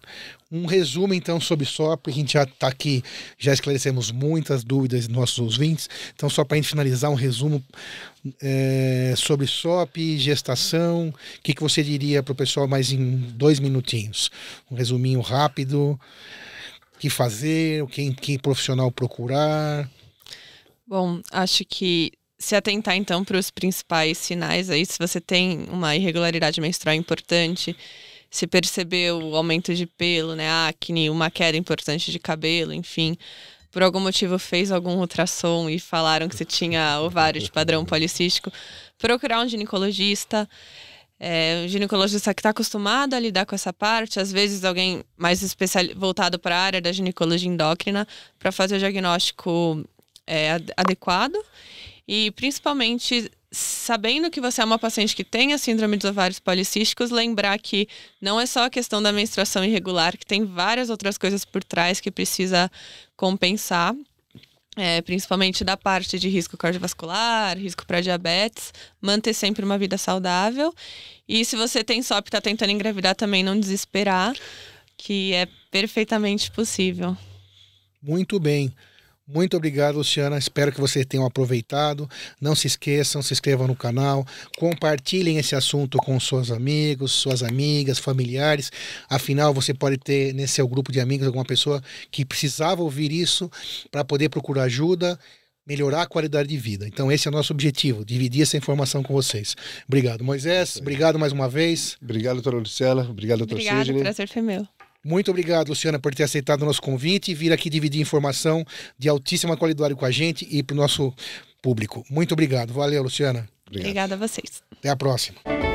um resumo então sobre SOP, porque a gente já está aqui, já esclarecemos muitas dúvidas dos nossos ouvintes. Então, só para a gente finalizar, um resumo é, sobre SOP, gestação. O que, que você diria para o pessoal mais em dois minutinhos? Um resuminho rápido. O que fazer, quem, que profissional procurar? Bom, acho que se atentar então para os principais sinais aí, se você tem uma irregularidade menstrual importante se percebeu o aumento de pelo, né, acne, ah, uma queda importante de cabelo, enfim. Por algum motivo fez algum ultrassom e falaram que você tinha ovário de padrão policístico, procurar um ginecologista. É, um ginecologista que está acostumado a lidar com essa parte, às vezes alguém mais especial, voltado para a área da ginecologia endócrina, para fazer o diagnóstico é, ad adequado e principalmente sabendo que você é uma paciente que tem a síndrome dos ovários policísticos, lembrar que não é só a questão da menstruação irregular, que tem várias outras coisas por trás que precisa compensar. É, principalmente da parte de risco cardiovascular, risco para diabetes, manter sempre uma vida saudável. E se você tem SOP e está tentando engravidar, também não desesperar, que é perfeitamente possível. Muito bem. Muito obrigado, Luciana. Espero que vocês tenham aproveitado. Não se esqueçam, se inscrevam no canal, compartilhem esse assunto com seus amigos, suas amigas, familiares. Afinal, você pode ter nesse seu grupo de amigos alguma pessoa que precisava ouvir isso para poder procurar ajuda, melhorar a qualidade de vida. Então, esse é o nosso objetivo, dividir essa informação com vocês. Obrigado, Moisés. Obrigado mais uma vez. Obrigado, doutora Lucela. Obrigado, doutor Sidney. Obrigado, prazer foi meu. Muito obrigado, Luciana, por ter aceitado o nosso convite e vir aqui dividir informação de altíssima qualidade com a gente e para o nosso público. Muito obrigado. Valeu, Luciana. Obrigada a vocês. Até a próxima.